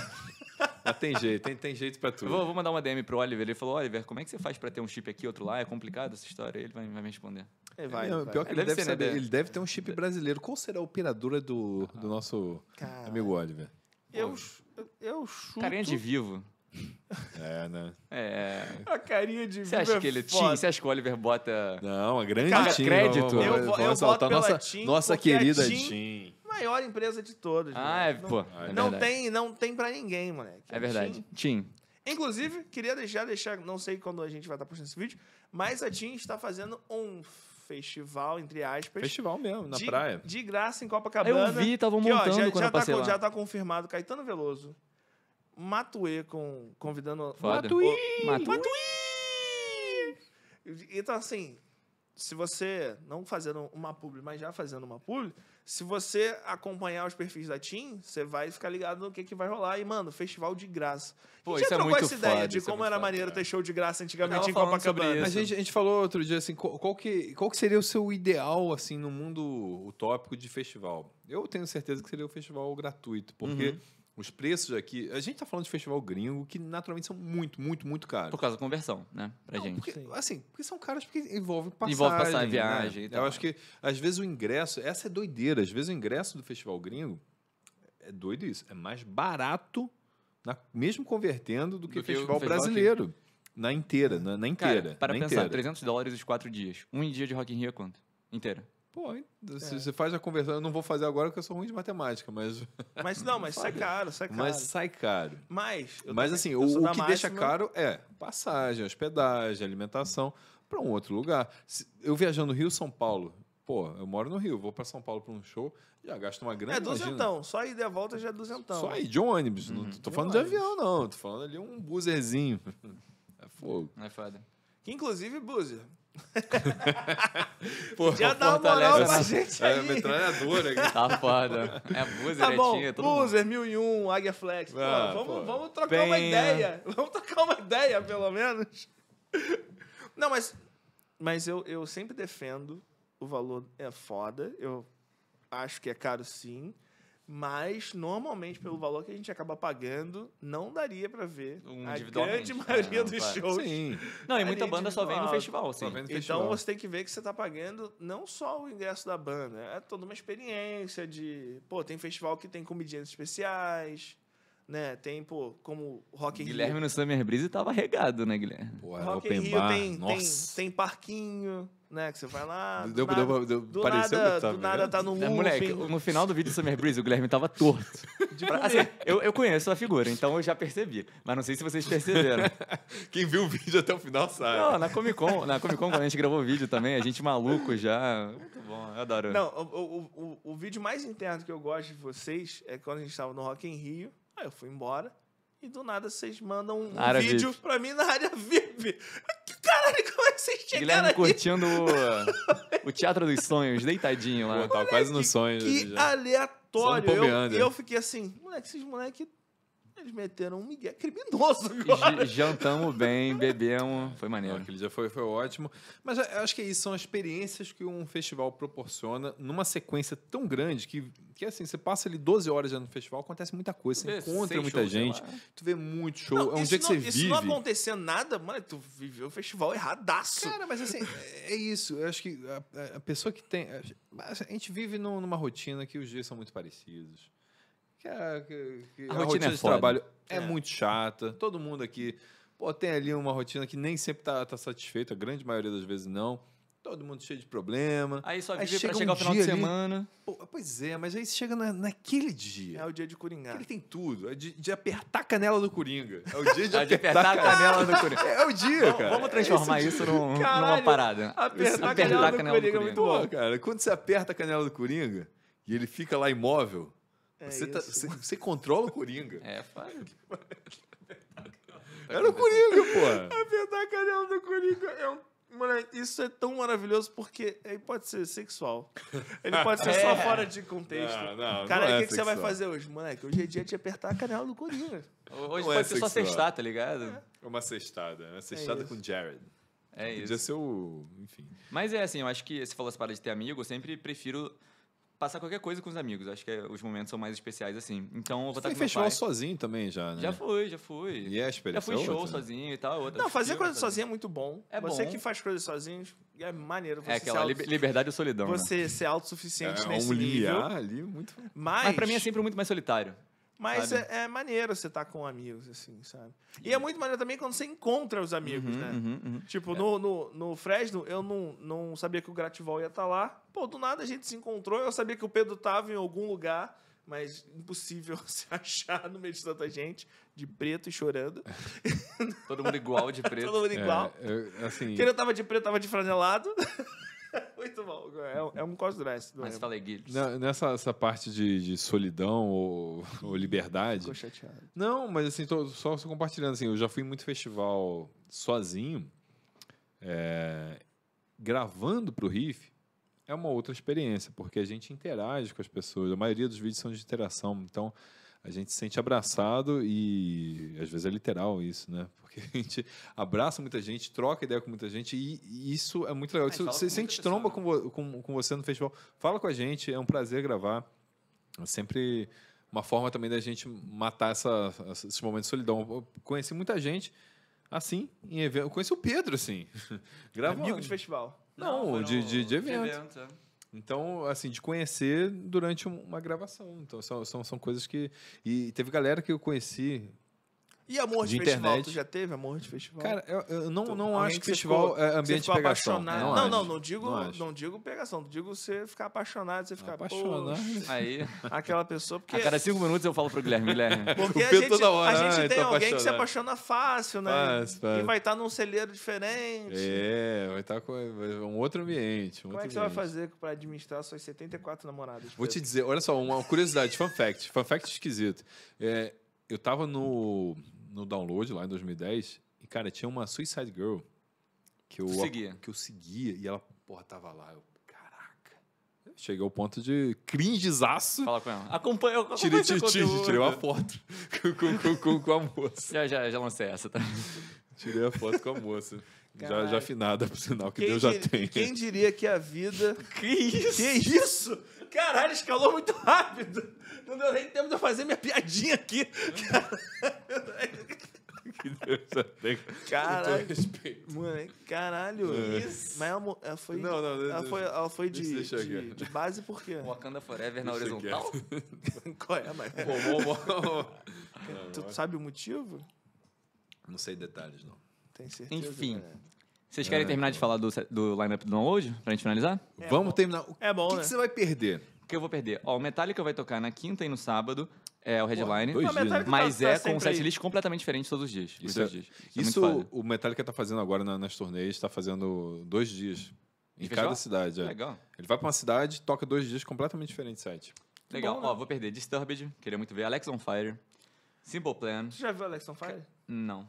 tem jeito, tem, tem jeito pra tudo. Vou, vou mandar uma DM pro Oliver. Ele falou, Oliver, como é que você faz pra ter um chip aqui, outro lá? É complicado essa história? Ele vai, vai me responder. Ele é vai. Pior que é, ele, deve, saber, ele deve ter um chip brasileiro. Qual será a operadora do, do ah, nosso amigo Oliver? Eu, eu chuto. Carinha de vivo. É, né? É. A carinha de Você acha é que ele é Você acha que o Oliver bota. Não, a grande Cara, Tim. Crédito. eu, vamos eu boto pela nossa, Tim, nossa querida Tim. Maior empresa de todos. Ah, né? é, não, pô. não, tem, não tem pra ninguém, moleque. É verdade. Tim. Inclusive, queria deixar, deixar, não sei quando a gente vai estar postando esse vídeo, mas a Tim está fazendo um festival, entre aspas. Festival mesmo, na de, praia. De graça em Copacabana. Eu vi, estavam montando que, ó, já, quando já tá, lá. Já tá confirmado Caetano Veloso, Matuê com, convidando... Matuê. Matuê. Então, assim, se você, não fazendo uma publi, mas já fazendo uma publi, se você acompanhar os perfis da Tim, você vai ficar ligado no que, que vai rolar. E, mano, festival de graça. Pô, é já trocou é muito essa ideia de é como é era foda, maneiro é. ter show de graça antigamente em Copacabana. A gente, a gente falou outro dia, assim, qual que, qual que seria o seu ideal, assim, no mundo utópico de festival? Eu tenho certeza que seria o um festival gratuito, porque... Uhum os preços aqui. A gente tá falando de festival gringo, que naturalmente são muito, muito, muito caros. Por causa da conversão, né? Pra não, gente. Porque, assim, porque são caros porque envolvem passagem. Envolve passar né? viagem. Né? Então, Eu acho é. que, às vezes, o ingresso. Essa é doideira. Às vezes, o ingresso do festival gringo. É doido isso. É mais barato, na, mesmo convertendo, do que do o festival, festival brasileiro. Aqui. Na inteira, na, na inteira. Cara, para na pensar, inteira. 300 dólares os quatro dias. Um dia de Rock in Rio é quanto? Inteira. Pô, é. você faz a conversão, eu não vou fazer agora porque eu sou ruim de matemática, mas. Mas não, mas sai caro, sai caro. Mas sai caro. Mas. Mas assim, o, o que máxima... deixa caro é passagem, hospedagem, alimentação para um outro lugar. Eu viajando Rio São Paulo, pô, eu moro no Rio, vou para São Paulo para um show, já gasto uma grande. É duzentão, só ida e volta já é duzentão. Só ir de ônibus, uhum. não tô falando de, de avião, não, tô falando ali um buzzerzinho. É fogo. É foda. Que inclusive, buzzer, Já dá uma moral pra gente é, aí. É, metralhadora aqui. Tá foda. É Boozer, tá bom. Etinha, mil Boozer, 1001, Águia Flex. Ah, vamos, pô. vamos trocar Penha. uma ideia. Vamos trocar uma ideia, pelo menos. Não, mas, mas eu, eu sempre defendo o valor é foda. Eu acho que é caro sim. Mas, normalmente, pelo valor que a gente acaba pagando, não daria para ver um a grande maioria é, dos shows. Sim. Não, e muita banda só vem no festival. Sim. vem no então, você tem que ver que você está pagando não só o ingresso da banda, é toda uma experiência de... Pô, tem festival que tem comediantes especiais, né? Tem, pô, como Rock in Guilherme Rio. no Summer Breeze tava regado, né, Guilherme? Pô, Rock in Rio tem, tem, tem parquinho né? Que você vai lá. Do deu, nada, deu, deu, do nada, que tá do nada né? tá no é, Moleque, no final do vídeo do Summer Breeze, o Guilherme tava torto. assim, eu, eu conheço a figura, então eu já percebi. Mas não sei se vocês perceberam. Quem viu o vídeo até o final sabe. Não, na Comic Con, na Comic Con, quando a gente gravou o vídeo também, a gente maluco já. Muito bom, eu adoro. Não, o, o, o, o vídeo mais interno que eu gosto de vocês é quando a gente tava no Rock in Rio. Aí eu fui embora. E do nada vocês mandam um Área vídeo VIP. pra mim na área VIP. Caralho, como é que vocês chegaram Guilherme ali? curtindo o, o Teatro dos Sonhos, deitadinho lá. Pô, tava tá quase nos sonhos. Que já. aleatório. Eu, e eu fiquei assim, moleque, esses moleques eles meteram um migué criminoso agora. Jantamos bem, bebemos, foi maneiro. Não, aquele dia foi, foi ótimo. Mas eu acho que é isso, são experiências que um festival proporciona numa sequência tão grande que, que assim, você passa ali 12 horas no festival, acontece muita coisa, você, você encontra muita gente, tu vê muito show, não, é um dia não, que você isso vive. se não acontecer nada, mano, tu viveu o festival erradaço. Cara, mas assim, é, é isso, eu acho que a, a pessoa que tem... A gente vive numa rotina que os dias são muito parecidos que, a, é, que, que a, a rotina, é rotina é de trabalho é, é, muito chata. Todo mundo aqui pô, tem ali uma rotina que nem sempre tá, tá satisfeito, a grande maioria das vezes não. Todo mundo cheio de problema. Aí só vive aí chega pra chegar um ao final de semana. pô, pois é, mas aí você chega na, naquele dia. É o dia de Coringa. Ele tem tudo. É de, de, apertar a canela do Coringa. É o dia de, é de apertar, apertar, a canela do Coringa. É, é o dia, vamos, cara. Vamos transformar é isso num, Caralho, numa parada. Apertar, apertar a canela, canela do, do Coringa. Coringa. Muito bom, cara. Quando você aperta a canela do Coringa e ele fica lá imóvel, é você, tá, você, você, controla o Coringa? É, fácil. Era o Coringa, pô. A canela é é do Coringa é um Moleque, isso é tão maravilhoso porque ele pode ser sexual. Ele pode ser é. só fora de contexto. Não, não, Cara, o é que, que, você vai fazer hoje, moleque? Hoje é dia de apertar a canela do Coringa. Hoje não pode é ser sexual. só sextar, tá ligado? É. Uma sextada. Uma né? sextada com Jared. É isso. Podia ser o. Enfim. Mas é assim, eu acho que você falou essa parada de ter amigo, eu sempre prefiro passar qualquer coisa com os amigos. Acho que é, os momentos são mais especiais assim. Então eu vou Você estar com meu pai. sozinho também já, né? Já fui, já fui. E é experiência Já fui é show outra? Né? sozinho e tal. Outra. Não, fazer coisa sozinho é muito bom. É Você que faz coisas sozinho é maneiro. É você é aquela liberdade e solidão. Você né? ser autossuficiente é, nesse um nível. limiar ali muito... Mas, Mas pra mim é sempre muito mais solitário. Mas é, é, maneiro você estar tá com amigos, assim, sabe? E é muito maneiro também quando você encontra os amigos, uhum, né? Uhum, uhum. Tipo, é. no, no, no, Fresno, eu não, não sabia que o Grativol ia estar tá lá. Pô, do nada a gente se encontrou. Eu sabia que o Pedro estava em algum lugar, mas impossível se achar no meio de tanta gente, de preto e chorando. Todo mundo igual de preto. Todo mundo igual. É, eu, assim... Quem não tava de preto tava de franelado. Muito bom. É, é um cosdress. Mas falei, Guilherme. Nessa essa parte de, de solidão ou, ou liberdade. Ficou chateado. Não, mas assim, tô só só compartilhando, assim, eu já fui em muito festival sozinho, é, gravando pro riff é uma outra experiência, porque a gente interage com as pessoas, a maioria dos vídeos são de interação, então a gente se sente abraçado e às vezes é literal isso, né? Porque a gente abraça muita gente, troca ideia com muita gente e, e isso é muito legal. É, você se você sente tromba com, né? com, com você no festival, fala com a gente, é um prazer gravar. É sempre uma forma também da gente matar essa, esses momentos de solidão. Eu conheci muita gente assim, em evento. Eu conheci o Pedro, assim. Gravando. Amigo de festival. Não, Não de, de, de evento. De evento. É. Então, assim, de conhecer durante uma gravação. Então, são, são, são coisas que. E teve galera que eu conheci e amor de, de festival, tu já teve amor de festival? Cara, eu, eu não, não acho que festival ficou, é ambiente de pegação. Apaixonado. Não, não, não, não, digo, não, não, digo pegação, digo você ficar apaixonado, você ficar apaixonado. Aí, aquela pessoa porque A cada cinco minutos eu falo pro Guilherme, Guilherme. Porque a gente, toda hora, a gente tem alguém que se apaixona fácil, né? Fácil, E vai estar tá num celeiro diferente. É, vai estar tá com um outro ambiente. Um Como outro é que ambiente. você vai fazer para administrar suas 74 namoradas? Vou te dizer, olha só, uma curiosidade, fun fact, fun fact esquisito. É, eu tava no no download lá em 2010. E, cara, tinha uma Suicide Girl que eu seguia. Que eu seguia e ela, porra, tava lá. Eu, caraca. cheguei ao ponto de cringezaço. Fala com ela. Acompanha, acompanha tirei, tirei, tirei, tirei uma foto com, com, com, com, a moça. Já, já, já lancei essa, tá? Tirei a foto com a moça. Já, já afinada, por sinal, que quem Deus já tem. Quem diria que a vida. que isso? Que isso? Caralho, escalou muito rápido! Não deu nem tempo de eu fazer minha piadinha aqui. que Deus já tem. Caralho. Mano, caralho. É. Isso. Mas ela, é ela, foi. Não, não, ela foi, ela foi de, de, de, base por quê? Wakanda Forever na horizontal? Qual é, mas. Bom, bom, bom. Tu é. sabe o motivo? Não sei detalhes, não certeza. Enfim. Né? Vocês querem é, terminar de então. falar do, do lineup do download? Pra gente finalizar? É Vamos bom. terminar. O é bom, que, né? que você vai perder? O que eu vou perder? Ó, o Metallica vai tocar na quinta e no sábado. É o headline. Pô, dias, né? Mas tá, é tá com um setlist completamente diferente todos os dias. Isso, é- dias. isso, é isso o Metallica tá fazendo agora na, nas turnês, tá fazendo dois dias. Em Fechou? cada cidade. É. Legal. Ele vai pra uma cidade, toca dois dias completamente diferente site. Legal. Bom, né? Ó, vou perder Disturbed, queria muito ver. Alex on Fire. Simple Plan. Você já viu Alex on Fire? Não.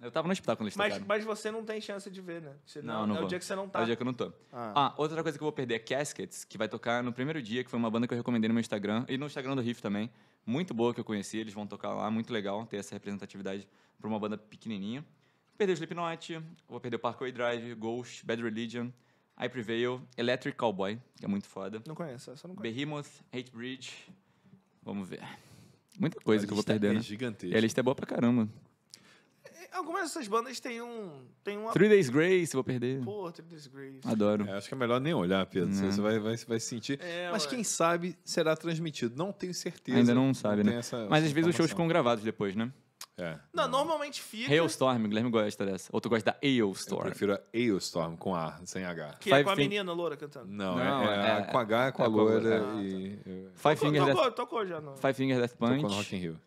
Eu tava no hospital quando eles mas, tocaram. Mas você não tem chance de ver, né? Você não, não, não é vou. o dia que você não tá. É o dia que eu não tô. Ah. ah. outra coisa que eu vou perder é Caskets, que vai tocar no primeiro dia, que foi uma banda que eu recomendei no meu Instagram e no Instagram do Riff também. Muito boa que eu conheci, eles vão tocar lá, muito legal ter essa representatividade pra uma banda pequenininha. Perder o Slipknot, vou perder o Parkway Drive, Ghost, Bad Religion, I Prevail, Electric Cowboy, que é muito foda. Não conheço, essa não conheço. Behemoth, Hate Bridge. Vamos ver. Muita coisa que eu vou perder, é né? gigantesca. E a lista é boa pra caramba. Algumas dessas bandas têm um. Tem uma... Three Days Grace, vou perder. Pô, Three Days Grace. Adoro. É, acho que é melhor nem olhar, Pedro. Não. Você vai, vai, vai sentir. É, Mas ué. quem sabe será transmitido. Não tenho certeza. Ainda não sabe, não né? Essa, Mas essa às vezes os shows ficam gravados depois, né? É. Não, não, normalmente fica. Hailstorm, o Guilherme gosta dessa. Outro gosta da Hailstorm? Eu prefiro a Hailstorm com A, sem H. Que é Five é com a Fing... menina loura cantando. Não, não é, é, é, com H, é com a loura. Ah, e... Tá. Five Fingers Death... Tocou já, não. Five Fingers Death Punch. Tocou no Rock in Rio.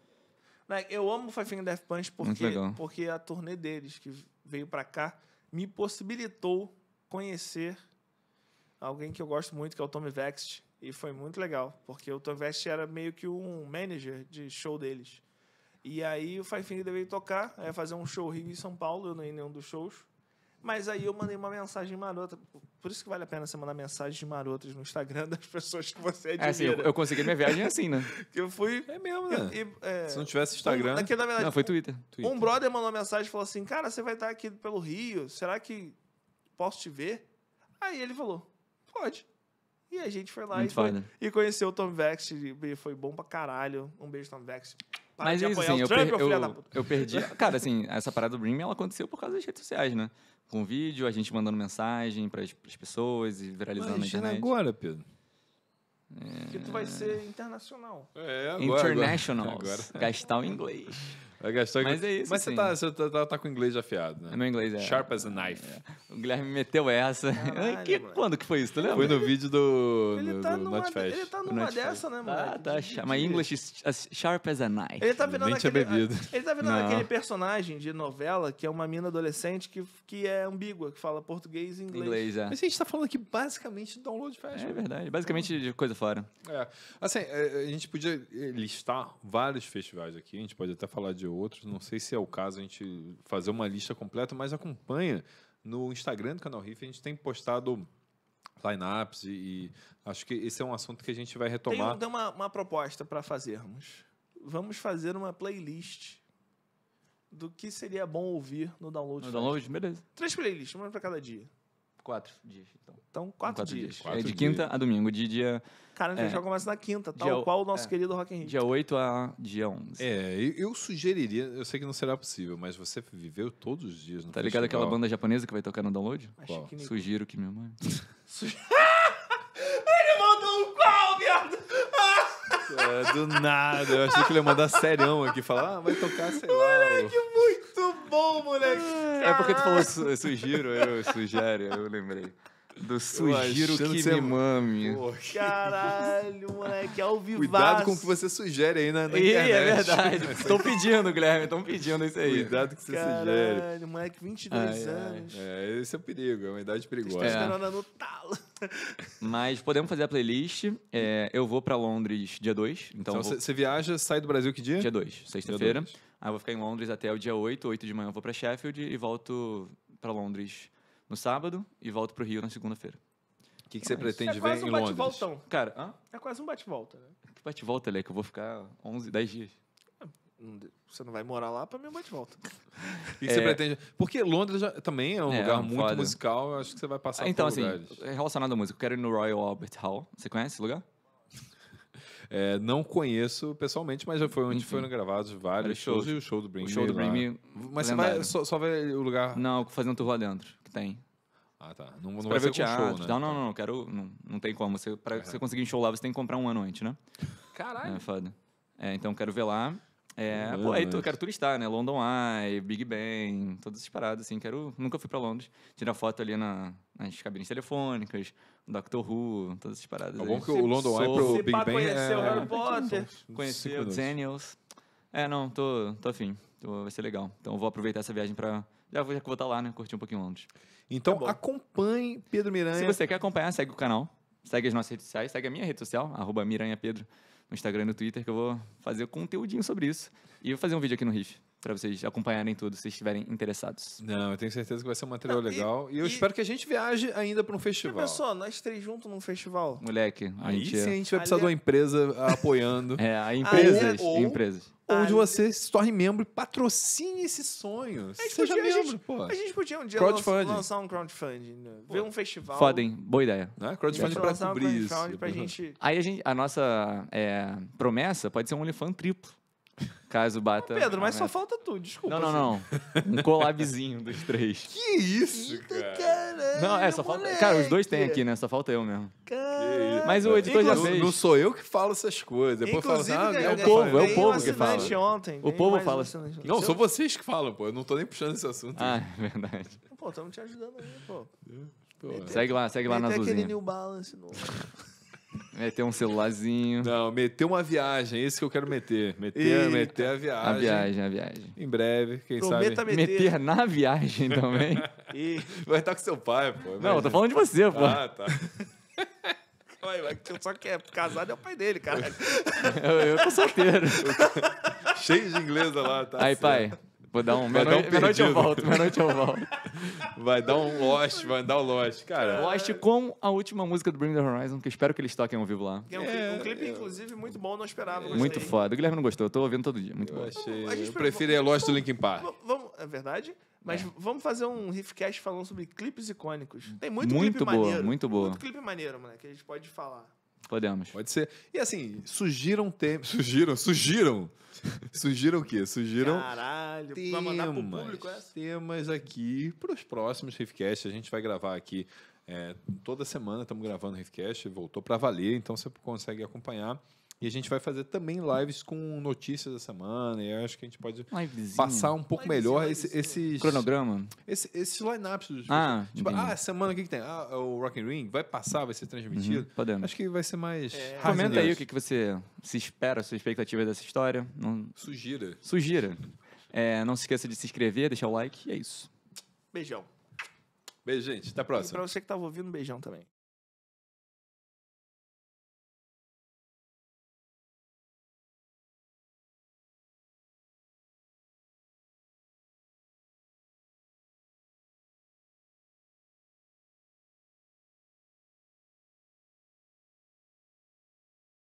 Eu amo Five Finger Death Punch porque, porque a turnê deles, que veio para cá, me possibilitou conhecer alguém que eu gosto muito, que é o Tommy Vext. E foi muito legal, porque o Tommy Vext era meio que um manager de show deles. E aí o Five Finger veio tocar, é, fazer um show Rio em São Paulo, eu não ia em nenhum dos shows. Mas aí eu mandei uma mensagem marota. Por isso que vale a pena você mandar mensagens marotas no Instagram das pessoas que você admira. É assim, eu, eu consegui minha viagem assim, né? que eu fui... É mesmo, né? É. E, é, Se não tivesse Instagram... Um, na verdade, não, foi Twitter. Twitter. Um brother mandou uma mensagem e falou assim, cara, você vai estar aqui pelo Rio, será que posso te ver? Aí ele falou, pode. E a gente foi lá e, foi, e conheceu o Tom Vex e foi bom pra caralho. Um beijo, Tom Vex. Para Mas, de apoiar assim, o Trump, eu, eu, eu perdi. cara, assim, essa parada do Brim, ela aconteceu por causa das redes sociais, né? com vídeo, a gente mandando mensagem para as pessoas e viralizando Imagina na internet. agora, Pedro. É... Que tu vai ser internacional. É, agora. Internationals. Agora. Gastar o inglês. É mas é isso. Mas assim. você, tá, você tá, tá, tá, com o inglês afiado, né? Meu inglês é. Sharp as a knife. É. O Guilherme meteu essa. Caralho, que, quando que foi isso? Tu lembra? Foi no vídeo do. Ele, tá, do numa, ele tá numa dessa, né, mano? Tá, tá, mas English is sharp as a knife. Ele tá virando, aquele, bebido. Ele tá virando aquele personagem de novela que é uma mina adolescente que, que é ambígua, que fala português e inglês. inglês é. Mas a gente tá falando aqui basicamente download fashion. É verdade. Basicamente de coisa fora. É. Assim, é, a gente podia listar vários festivais aqui. A gente pode até falar de de outros. Não sei se é o caso a gente fazer uma lista completa, mas acompanha no Instagram do Canal Riff. A gente tem postado lineups e, e acho que esse é um assunto que a gente vai retomar. Tem, uma, uma proposta para fazermos. Vamos fazer uma playlist do que seria bom ouvir no download. No download, beleza. Três playlists, uma para cada dia. Quatro dias, então. Então, quatro, quatro dias. dias. Quatro é de quinta a domingo, de dia... Cara, a gente é, já começa na quinta, tal dia, qual o nosso é, querido Rock in Rio. Dia 8 a dia 11. É, eu, eu sugeriria, eu sei que não será possível, mas você viveu todos os dias no Tá ligado aquela banda japonesa que vai tocar no download? Qual? Que Sugiro que minha mãe... Ele mandou um qual, viado? É, do nada, eu achei que ele ia mandar serião aqui, falar, ah, vai tocar, sei lá... Moleque, bom, moleque. É porque tu falou su sugiro, eu sugere, eu lembrei. Do sugiro que, que me é mame. Porra. Caralho, moleque, ao vivo. Cuidado com o que você sugere aí na, na Ih, é internet. é verdade. Estão pedindo, Guilherme, estão pedindo isso aí. Cuidado com o que você sugere. Caralho, moleque, 22 ai, anos. Ai. É, esse é o perigo, é uma idade perigosa. Estou esperando é. no talo. Mas podemos fazer a playlist. É, eu vou para Londres dia 2. Então, então vou... você viaja, sai do Brasil que dia? Dia 2, sexta-feira. Ah, eu vou ficar em Londres até o dia 8, 8 de manhã eu vou para Sheffield e volto para Londres no sábado e volto pro Rio na segunda-feira. O que, que você pretende é ver um em Londres? Voltão. Cara, hã? É quase um bate-volta, né? Que bate-volta, Lê? Que eu vou ficar 11, 10 dias. Ah, você não vai morar lá pra mim é um bate-volta. O que, é... você pretende? Porque Londres já, também é um é, lugar é muito foda. musical, eu acho que você vai passar então, por Então, assim, relacionado à música, eu quero ir no Royal Albert Hall. Você conhece esse lugar? É, não conheço pessoalmente, mas já foi onde Enfim. Uhum. foram gravados vários shows. shows. E o show do Bring O show Me do Bring Me. Mas lendário. você vai só, só ver o lugar. Não, fazer um tour lá dentro, que tem. Ah, tá. Não, não vai ver teatro, show, né? Não, não, não, não. Quero, não, não tem como. Você, pra é. você conseguir um show lá, você tem que comprar um ano antes, né? Caralho. É foda. É, então quero ver lá. É, pô, aí tu, quero turistar, né? London Eye, Big Ben, todas essas paradas, assim. Quero, nunca fui pra Londres. Tirar foto ali na, nas cabines telefônicas, Doctor Who, todas essas paradas. É bom que o London Eye pro Big Bang conheceu é... Harry Potter, conheceu o Daniels. É, não, tô, tô afim. Tô, vai ser legal. Então vou aproveitar essa viagem pra... Já vou, já vou estar tá lá, né? Curtir um pouquinho Londres. Então tá acompanhe Pedro Miranha. Se você quer acompanhar, segue o canal. Segue as nossas redes sociais. Segue a minha rede social, arroba Pedro, No Instagram e no Twitter, que eu vou fazer conteúdinho sobre isso. E vou fazer um vídeo aqui no Riff para vocês acompanharem tudo, se estiverem interessados. Não, eu tenho certeza que vai ser um material Não, legal. E, eu e- espero que a gente viaje ainda para um festival. pessoal nós três juntos num festival? Moleque, a Aí gente. É- sim a gente vai precisar de uma é- empresa apoiando. É, a é empresas, ou- empresas. Onde Ah, você se torne membro e patrocine esse sonho. Seja podia- a gente- membro, pô. A gente podia um dia Crowdfunding. lançar um crowdfunding, né? ver um festival. Fodem, boa ideia. Né? Crowdfunding para pra lançar um cobrir isso. pra gente... Aí a, gente, a nossa é, promessa pode ser um elefante triplo. Caso bata. Ô, Pedro, mas só falta tu, desculpa. Não, não, assim. não. Um collabzinho dos três. Que isso, cara? Não, é, só falta. Cara, os dois têm aqui, né? Só falta eu mesmo. Mas o editor já fez. Não sou eu que falo essas coisas. Depois assim, ah, é o povo, é o povo que fala. Ontem, o povo fala. Um não, são vocês que falam, pô. Eu não tô nem puxando esse assunto. Ah, é verdade. Pô, estamos te ajudando aí, pô. É, pô. Segue lá, segue lá na É aquele New Balance novo. Meter um celularzinho. Não, meter uma viagem, isso que eu quero meter. Meter, meter a viagem. A viagem, a viagem. Em breve, quem Prometa sabe. Meter. meter na viagem também. e... Vai estar com seu pai, pô. Imagina. Não, eu tô falando de você, pô. Ah, tá. Só que é casado é o pai dele, cara. Eu, eu tô solteiro. Cheio de inglesa lá, tá? Aí, certo. pai. Vou dar um. meia noite, um noite eu volto, meia noite eu volto. Vai dar um Lost, vai dar um Lost, cara. Lost com a última música do Bring the Horizon, que espero que eles toquem ao vivo lá. É um, é, clipe, é, inclusive, muito bom, não esperava. É, muito foda. O Guilherme não gostou, eu tô ouvindo todo dia. Muito eu bom. Achei... Eu prefiro vamos, Lost do Linkin Park. Vamos, é verdade? Mas é. vamos fazer um riffcast falando sobre clipes icônicos. Tem muito, muito clipe boa, maneiro. Muito boa. Muito clipe maneiro, mano que a gente pode falar. Podemos. Pode ser. E assim, surgiram temas. Surgiram, surgiram Sugiram o quê? Sugiram. Caralho, temas, pra mandar pro público essa? Temas aqui pros próximos Riffcast. A gente vai gravar aqui é, toda semana, estamos gravando Riffcast, voltou para valer, então você consegue acompanhar a gente vai fazer também lives com notícias da semana. E eu acho que a gente pode Livezinha. passar um pouco Livezinha, melhor esse, esses. Cronograma? Esse, esses lineups dos Ah, tipo, ah, semana o que, que tem? Ah, é o Rock and Ring vai passar, vai ser transmitido. Uhum, podemos. Acho que vai ser mais. É. Comenta aí o que, que você se espera, a sua expectativa dessa história. Não... Sugira. Sugira. É, não se esqueça de se inscrever, deixar o like. E é isso. Beijão. Beijo, gente. Até a próxima. E pra você que tava ouvindo, beijão também.